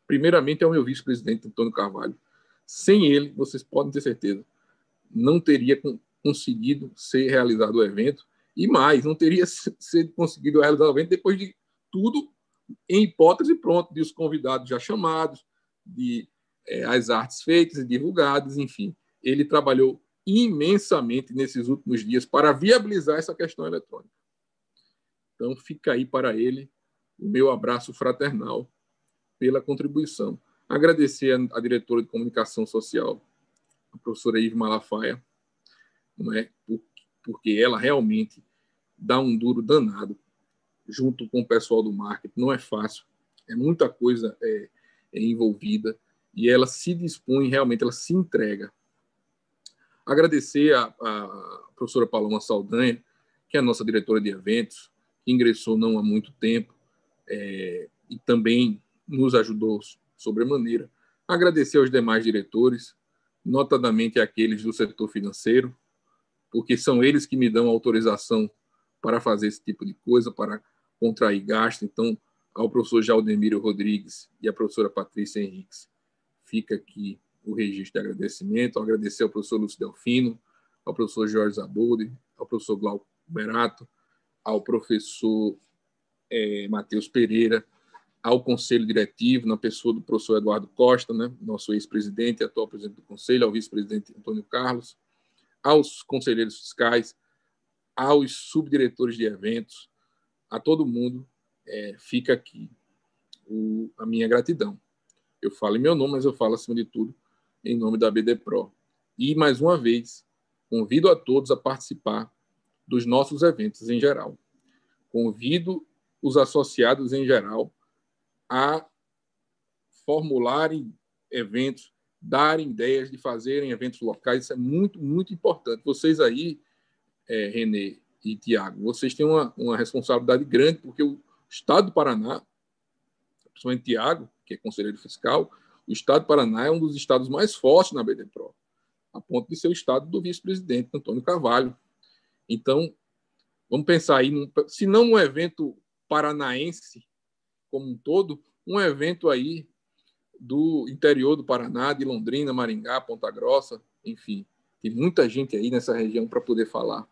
Primeiramente é o meu vice-presidente Antônio Carvalho. Sem ele, vocês podem ter certeza, não teria conseguido ser realizado o evento e mais, não teria (laughs) sido conseguido realizar o evento depois de tudo em hipótese pronto de os convidados já chamados, de é, as artes feitas e divulgadas, enfim. Ele trabalhou imensamente nesses últimos dias para viabilizar essa questão eletrônica. Então fica aí para ele o meu abraço fraternal pela contribuição. Agradecer à diretora de comunicação social, a professora Ive Malafaia, não é? porque ela realmente dá um duro danado junto com o pessoal do marketing. Não é fácil, é muita coisa é, é envolvida e ela se dispõe realmente, ela se entrega. Agradecer à professora Paloma Saldanha, que é a nossa diretora de eventos, ingressou não há muito tempo é, e também nos ajudou sobremaneira. Agradecer aos demais diretores, notadamente aqueles do setor financeiro, porque são eles que me dão autorização para fazer esse tipo de coisa, para contrair gasto. Então, ao professor Jaldemiro Rodrigues e à professora Patrícia Henriques, fica aqui o registro de agradecimento. Agradecer ao professor Lúcio Delfino, ao professor Jorge Zaboldi, ao professor Glauco Berato, ao professor é, Matheus Pereira, ao conselho diretivo, na pessoa do professor Eduardo Costa, né, nosso ex-presidente, atual presidente do conselho, ao vice-presidente Antônio Carlos, aos conselheiros fiscais, aos subdiretores de eventos, a todo mundo, é, fica aqui o, a minha gratidão. Eu falo em meu nome, mas eu falo, acima de tudo, em nome da BD Pro. E, mais uma vez, convido a todos a participar dos nossos eventos em geral. Convido os associados em geral a formularem eventos, darem ideias de fazerem eventos locais. Isso é muito, muito importante. Vocês aí, é, Renê e Tiago, vocês têm uma, uma responsabilidade grande, porque o Estado do Paraná, principalmente Tiago, que é conselheiro fiscal, o Estado do Paraná é um dos estados mais fortes na BDPRO, a ponto de ser o estado do vice-presidente Antônio Carvalho, então, vamos pensar aí, se não um evento paranaense como um todo, um evento aí do interior do Paraná, de Londrina, Maringá, Ponta Grossa, enfim, tem muita gente aí nessa região para poder falar.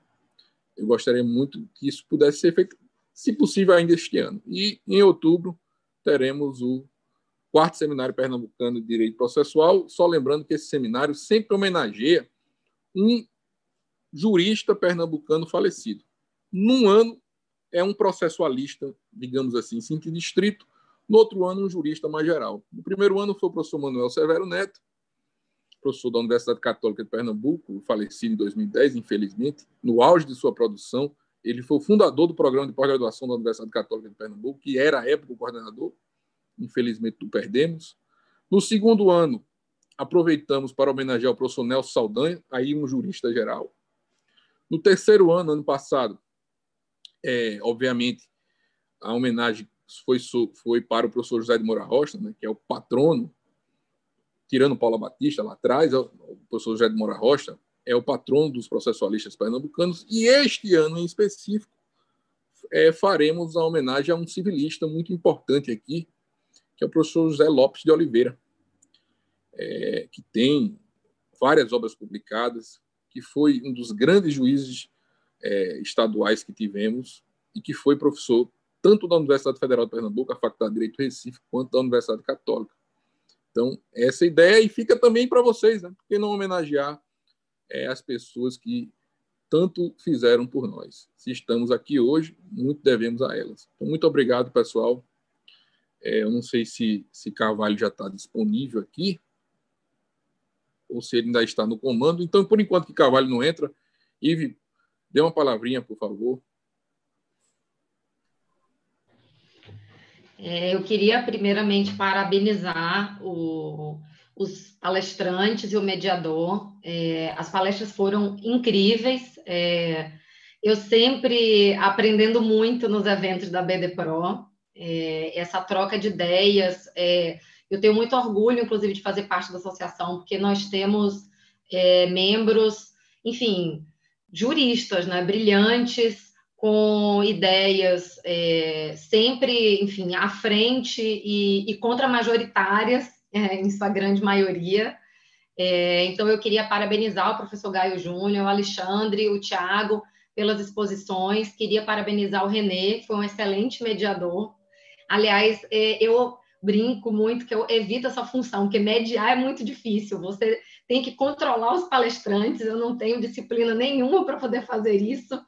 Eu gostaria muito que isso pudesse ser feito, se possível, ainda este ano. E em outubro teremos o quarto seminário pernambucano de direito processual. Só lembrando que esse seminário sempre homenageia um jurista pernambucano falecido. Num ano, é um processualista, digamos assim, sentido estrito, no outro ano, um jurista mais geral. No primeiro ano, foi o professor Manuel Severo Neto, professor da Universidade Católica de Pernambuco, falecido em 2010, infelizmente, no auge de sua produção. Ele foi o fundador do programa de pós-graduação da Universidade Católica de Pernambuco, que era à época o coordenador. Infelizmente, o perdemos. No segundo ano, aproveitamos para homenagear o professor Nelson Saldanha, aí um jurista geral. No terceiro ano, ano passado, é, obviamente, a homenagem foi, foi para o professor José de Moura Rocha, né, que é o patrono, tirando Paula Batista lá atrás, é o professor José de Moura Rocha é o patrono dos processualistas pernambucanos, e este ano em específico é, faremos a homenagem a um civilista muito importante aqui, que é o professor José Lopes de Oliveira, é, que tem várias obras publicadas, que foi um dos grandes juízes é, estaduais que tivemos e que foi professor tanto da Universidade Federal de Pernambuco, a Faculdade de Direito do Recife, quanto da Universidade Católica. Então, essa ideia e fica também para vocês, né? Por que não homenagear é, as pessoas que tanto fizeram por nós? Se estamos aqui hoje, muito devemos a elas. Então, muito obrigado, pessoal. É, eu não sei se, se Carvalho já está disponível aqui ou se ele ainda está no comando. Então, por enquanto que Carvalho não entra, Ive, dê uma palavrinha, por favor. É, eu queria, primeiramente, parabenizar o, os palestrantes e o mediador. É, as palestras foram incríveis. É, eu sempre aprendendo muito nos eventos da BD Pro. É, essa troca de ideias é, eu tenho muito orgulho, inclusive, de fazer parte da associação, porque nós temos é, membros, enfim, juristas, né, brilhantes, com ideias é, sempre, enfim, à frente e, e contra-majoritárias, é, em sua grande maioria. É, então, eu queria parabenizar o professor Gaio Júnior, o Alexandre, o Tiago, pelas exposições. Queria parabenizar o Renê, que foi um excelente mediador. Aliás, é, eu brinco muito que eu evito essa função, que mediar é muito difícil. Você tem que controlar os palestrantes, eu não tenho disciplina nenhuma para poder fazer isso.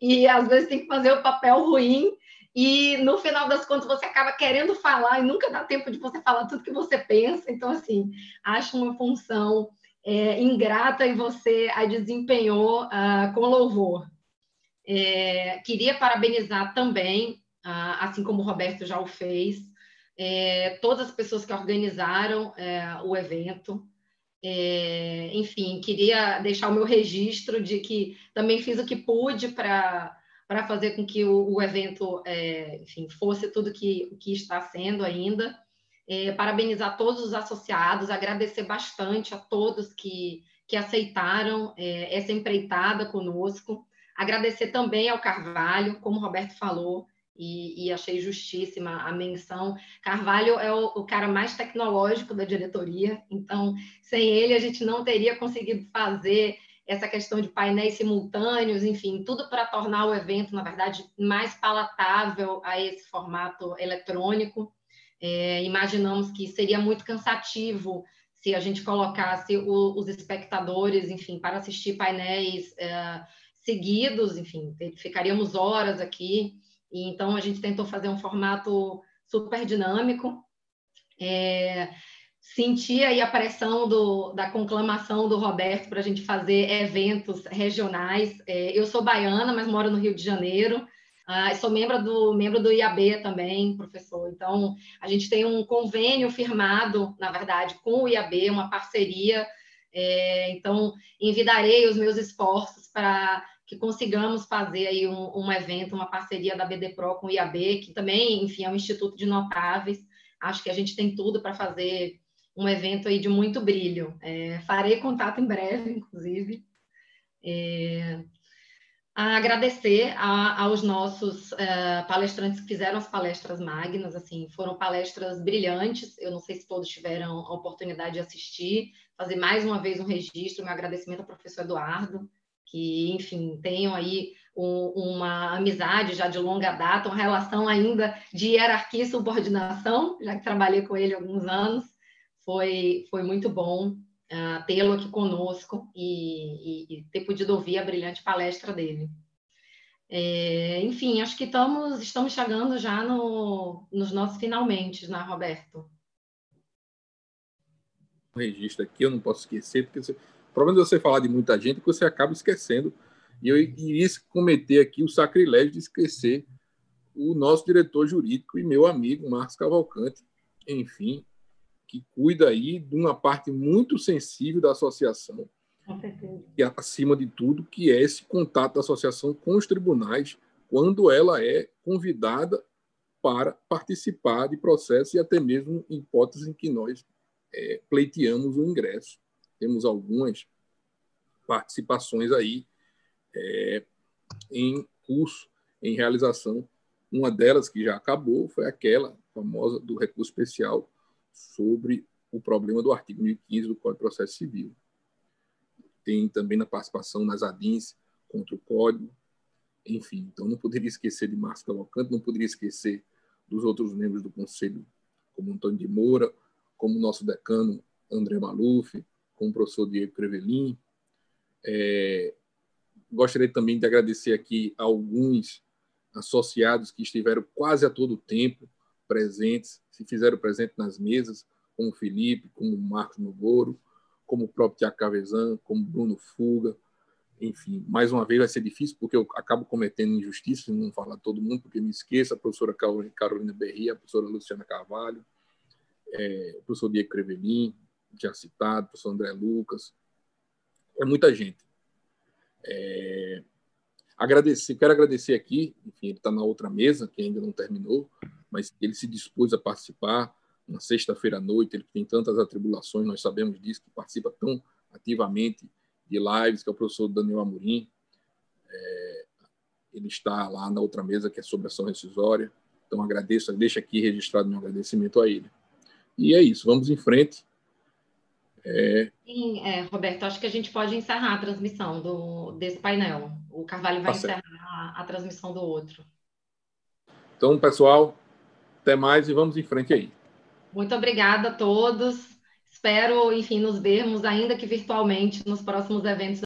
E às vezes tem que fazer o papel ruim e no final das contas você acaba querendo falar e nunca dá tempo de você falar tudo que você pensa. Então, assim, acho uma função é, ingrata e você a desempenhou uh, com louvor. É, queria parabenizar também, uh, assim como o Roberto já o fez, é, todas as pessoas que organizaram é, o evento. É, enfim, queria deixar o meu registro de que também fiz o que pude para para fazer com que o, o evento é, enfim, fosse tudo que, o que está sendo ainda. É, parabenizar todos os associados, agradecer bastante a todos que, que aceitaram é, essa empreitada conosco. Agradecer também ao Carvalho, como o Roberto falou, e, e, achei justíssima a menção. Carvalho é o, o, cara mais tecnológico da diretoria, então, sem ele, a gente não teria conseguido fazer essa questão de painéis simultâneos, enfim, tudo para tornar o evento, na verdade, mais palatável a esse formato eletrônico. É, imaginamos que seria muito cansativo se a gente colocasse o, os espectadores, enfim, para assistir painéis é, seguidos, enfim, ficaríamos horas aqui. E, então, a gente tentou fazer um formato super dinâmico. É, sentia aí a pressão do, da conclamação do Roberto para a gente fazer eventos regionais. É, eu sou baiana, mas moro no Rio de Janeiro. Ah, sou membro do, membro do IAB também, professor. Então, a gente tem um convênio firmado, na verdade, com o IAB, uma parceria. É, então, envidarei os meus esforços para que consigamos fazer aí um, um, evento, uma parceria da BD Pro com o IAB, que também, enfim, é um instituto de notáveis. Acho que a gente tem tudo para fazer um evento aí de muito brilho. É, farei contato em breve, inclusive. É, agradecer a, aos nossos uh, palestrantes que fizeram as palestras magnas, assim, foram palestras brilhantes, eu não sei se todos tiveram a oportunidade de assistir, fazer mais uma vez um registro, meu agradecimento ao professor Eduardo, que, enfim, tenham aí um, uma amizade já de longa data, uma relação ainda de hierarquia e subordinação, já que trabalhei com ele alguns anos. Foi, foi muito bom uh, tê-lo aqui conosco e, e, e, ter podido ouvir a brilhante palestra dele. É, enfim, acho que estamos, estamos chegando já no, nos nossos finalmente, né, Roberto? registro aqui, eu não posso esquecer, porque o problema de você falar de muita gente é que você acaba esquecendo. E eu iria cometer aqui o sacrilégio de esquecer o nosso diretor jurídico e meu amigo Marcos Cavalcante, enfim, que cuida aí de uma parte muito sensível da associação. E é acima de tudo, que é esse contato da associação com os tribunais quando ela é convidada para participar de processos e até mesmo hipótese em que nós é, pleiteamos o ingresso temos algumas participações aí é, em curso, em realização. Uma delas que já acabou foi aquela famosa do recurso especial sobre o problema do artigo 1015 do Código de Processo Civil. Tem também na participação nas ADINs contra o Código, enfim. Então, não poderia esquecer de Márcio Cavalcante, não poderia esquecer dos outros membros do Conselho, como Antônio de Moura, como nosso decano André Maluf, com o professor Diego Crevelin. É, gostaria também de agradecer aqui alguns associados que estiveram quase a todo tempo presentes, se fizeram presente nas mesas, como o Felipe, como o Marcos Nogoro, como o próprio Tiago Cavezan, como Bruno Fuga. Enfim, mais uma vez vai ser difícil, porque eu acabo cometendo injustiça em não falar todo mundo, porque me esqueço, a professora Carolina Berri, a professora Luciana Carvalho, é, o professor Diego Crevelin, já citado, o professor André Lucas. É muita gente. É... Agradecer, quero agradecer aqui, enfim, ele está na outra mesa, que ainda não terminou, mas ele se dispôs a participar na sexta-feira à noite, ele tem tantas atribulações, nós sabemos disso, que participa tão ativamente de lives, que é o professor Daniel Amorim. É... ele está lá na outra mesa, que é sobre ação rescisória. Então, agradeço, deixo aqui registrado meu agradecimento a ele. E é isso, vamos em frente. É. Sim, é, Roberto, acho que a gente pode encerrar a transmissão do, desse painel. O Carvalho vai tá encerrar a, a transmissão do outro. Então, pessoal, até mais e vamos em frente aí. Muito obrigada a todos. Espero, enfim, nos vermos, ainda que virtualmente, nos próximos eventos.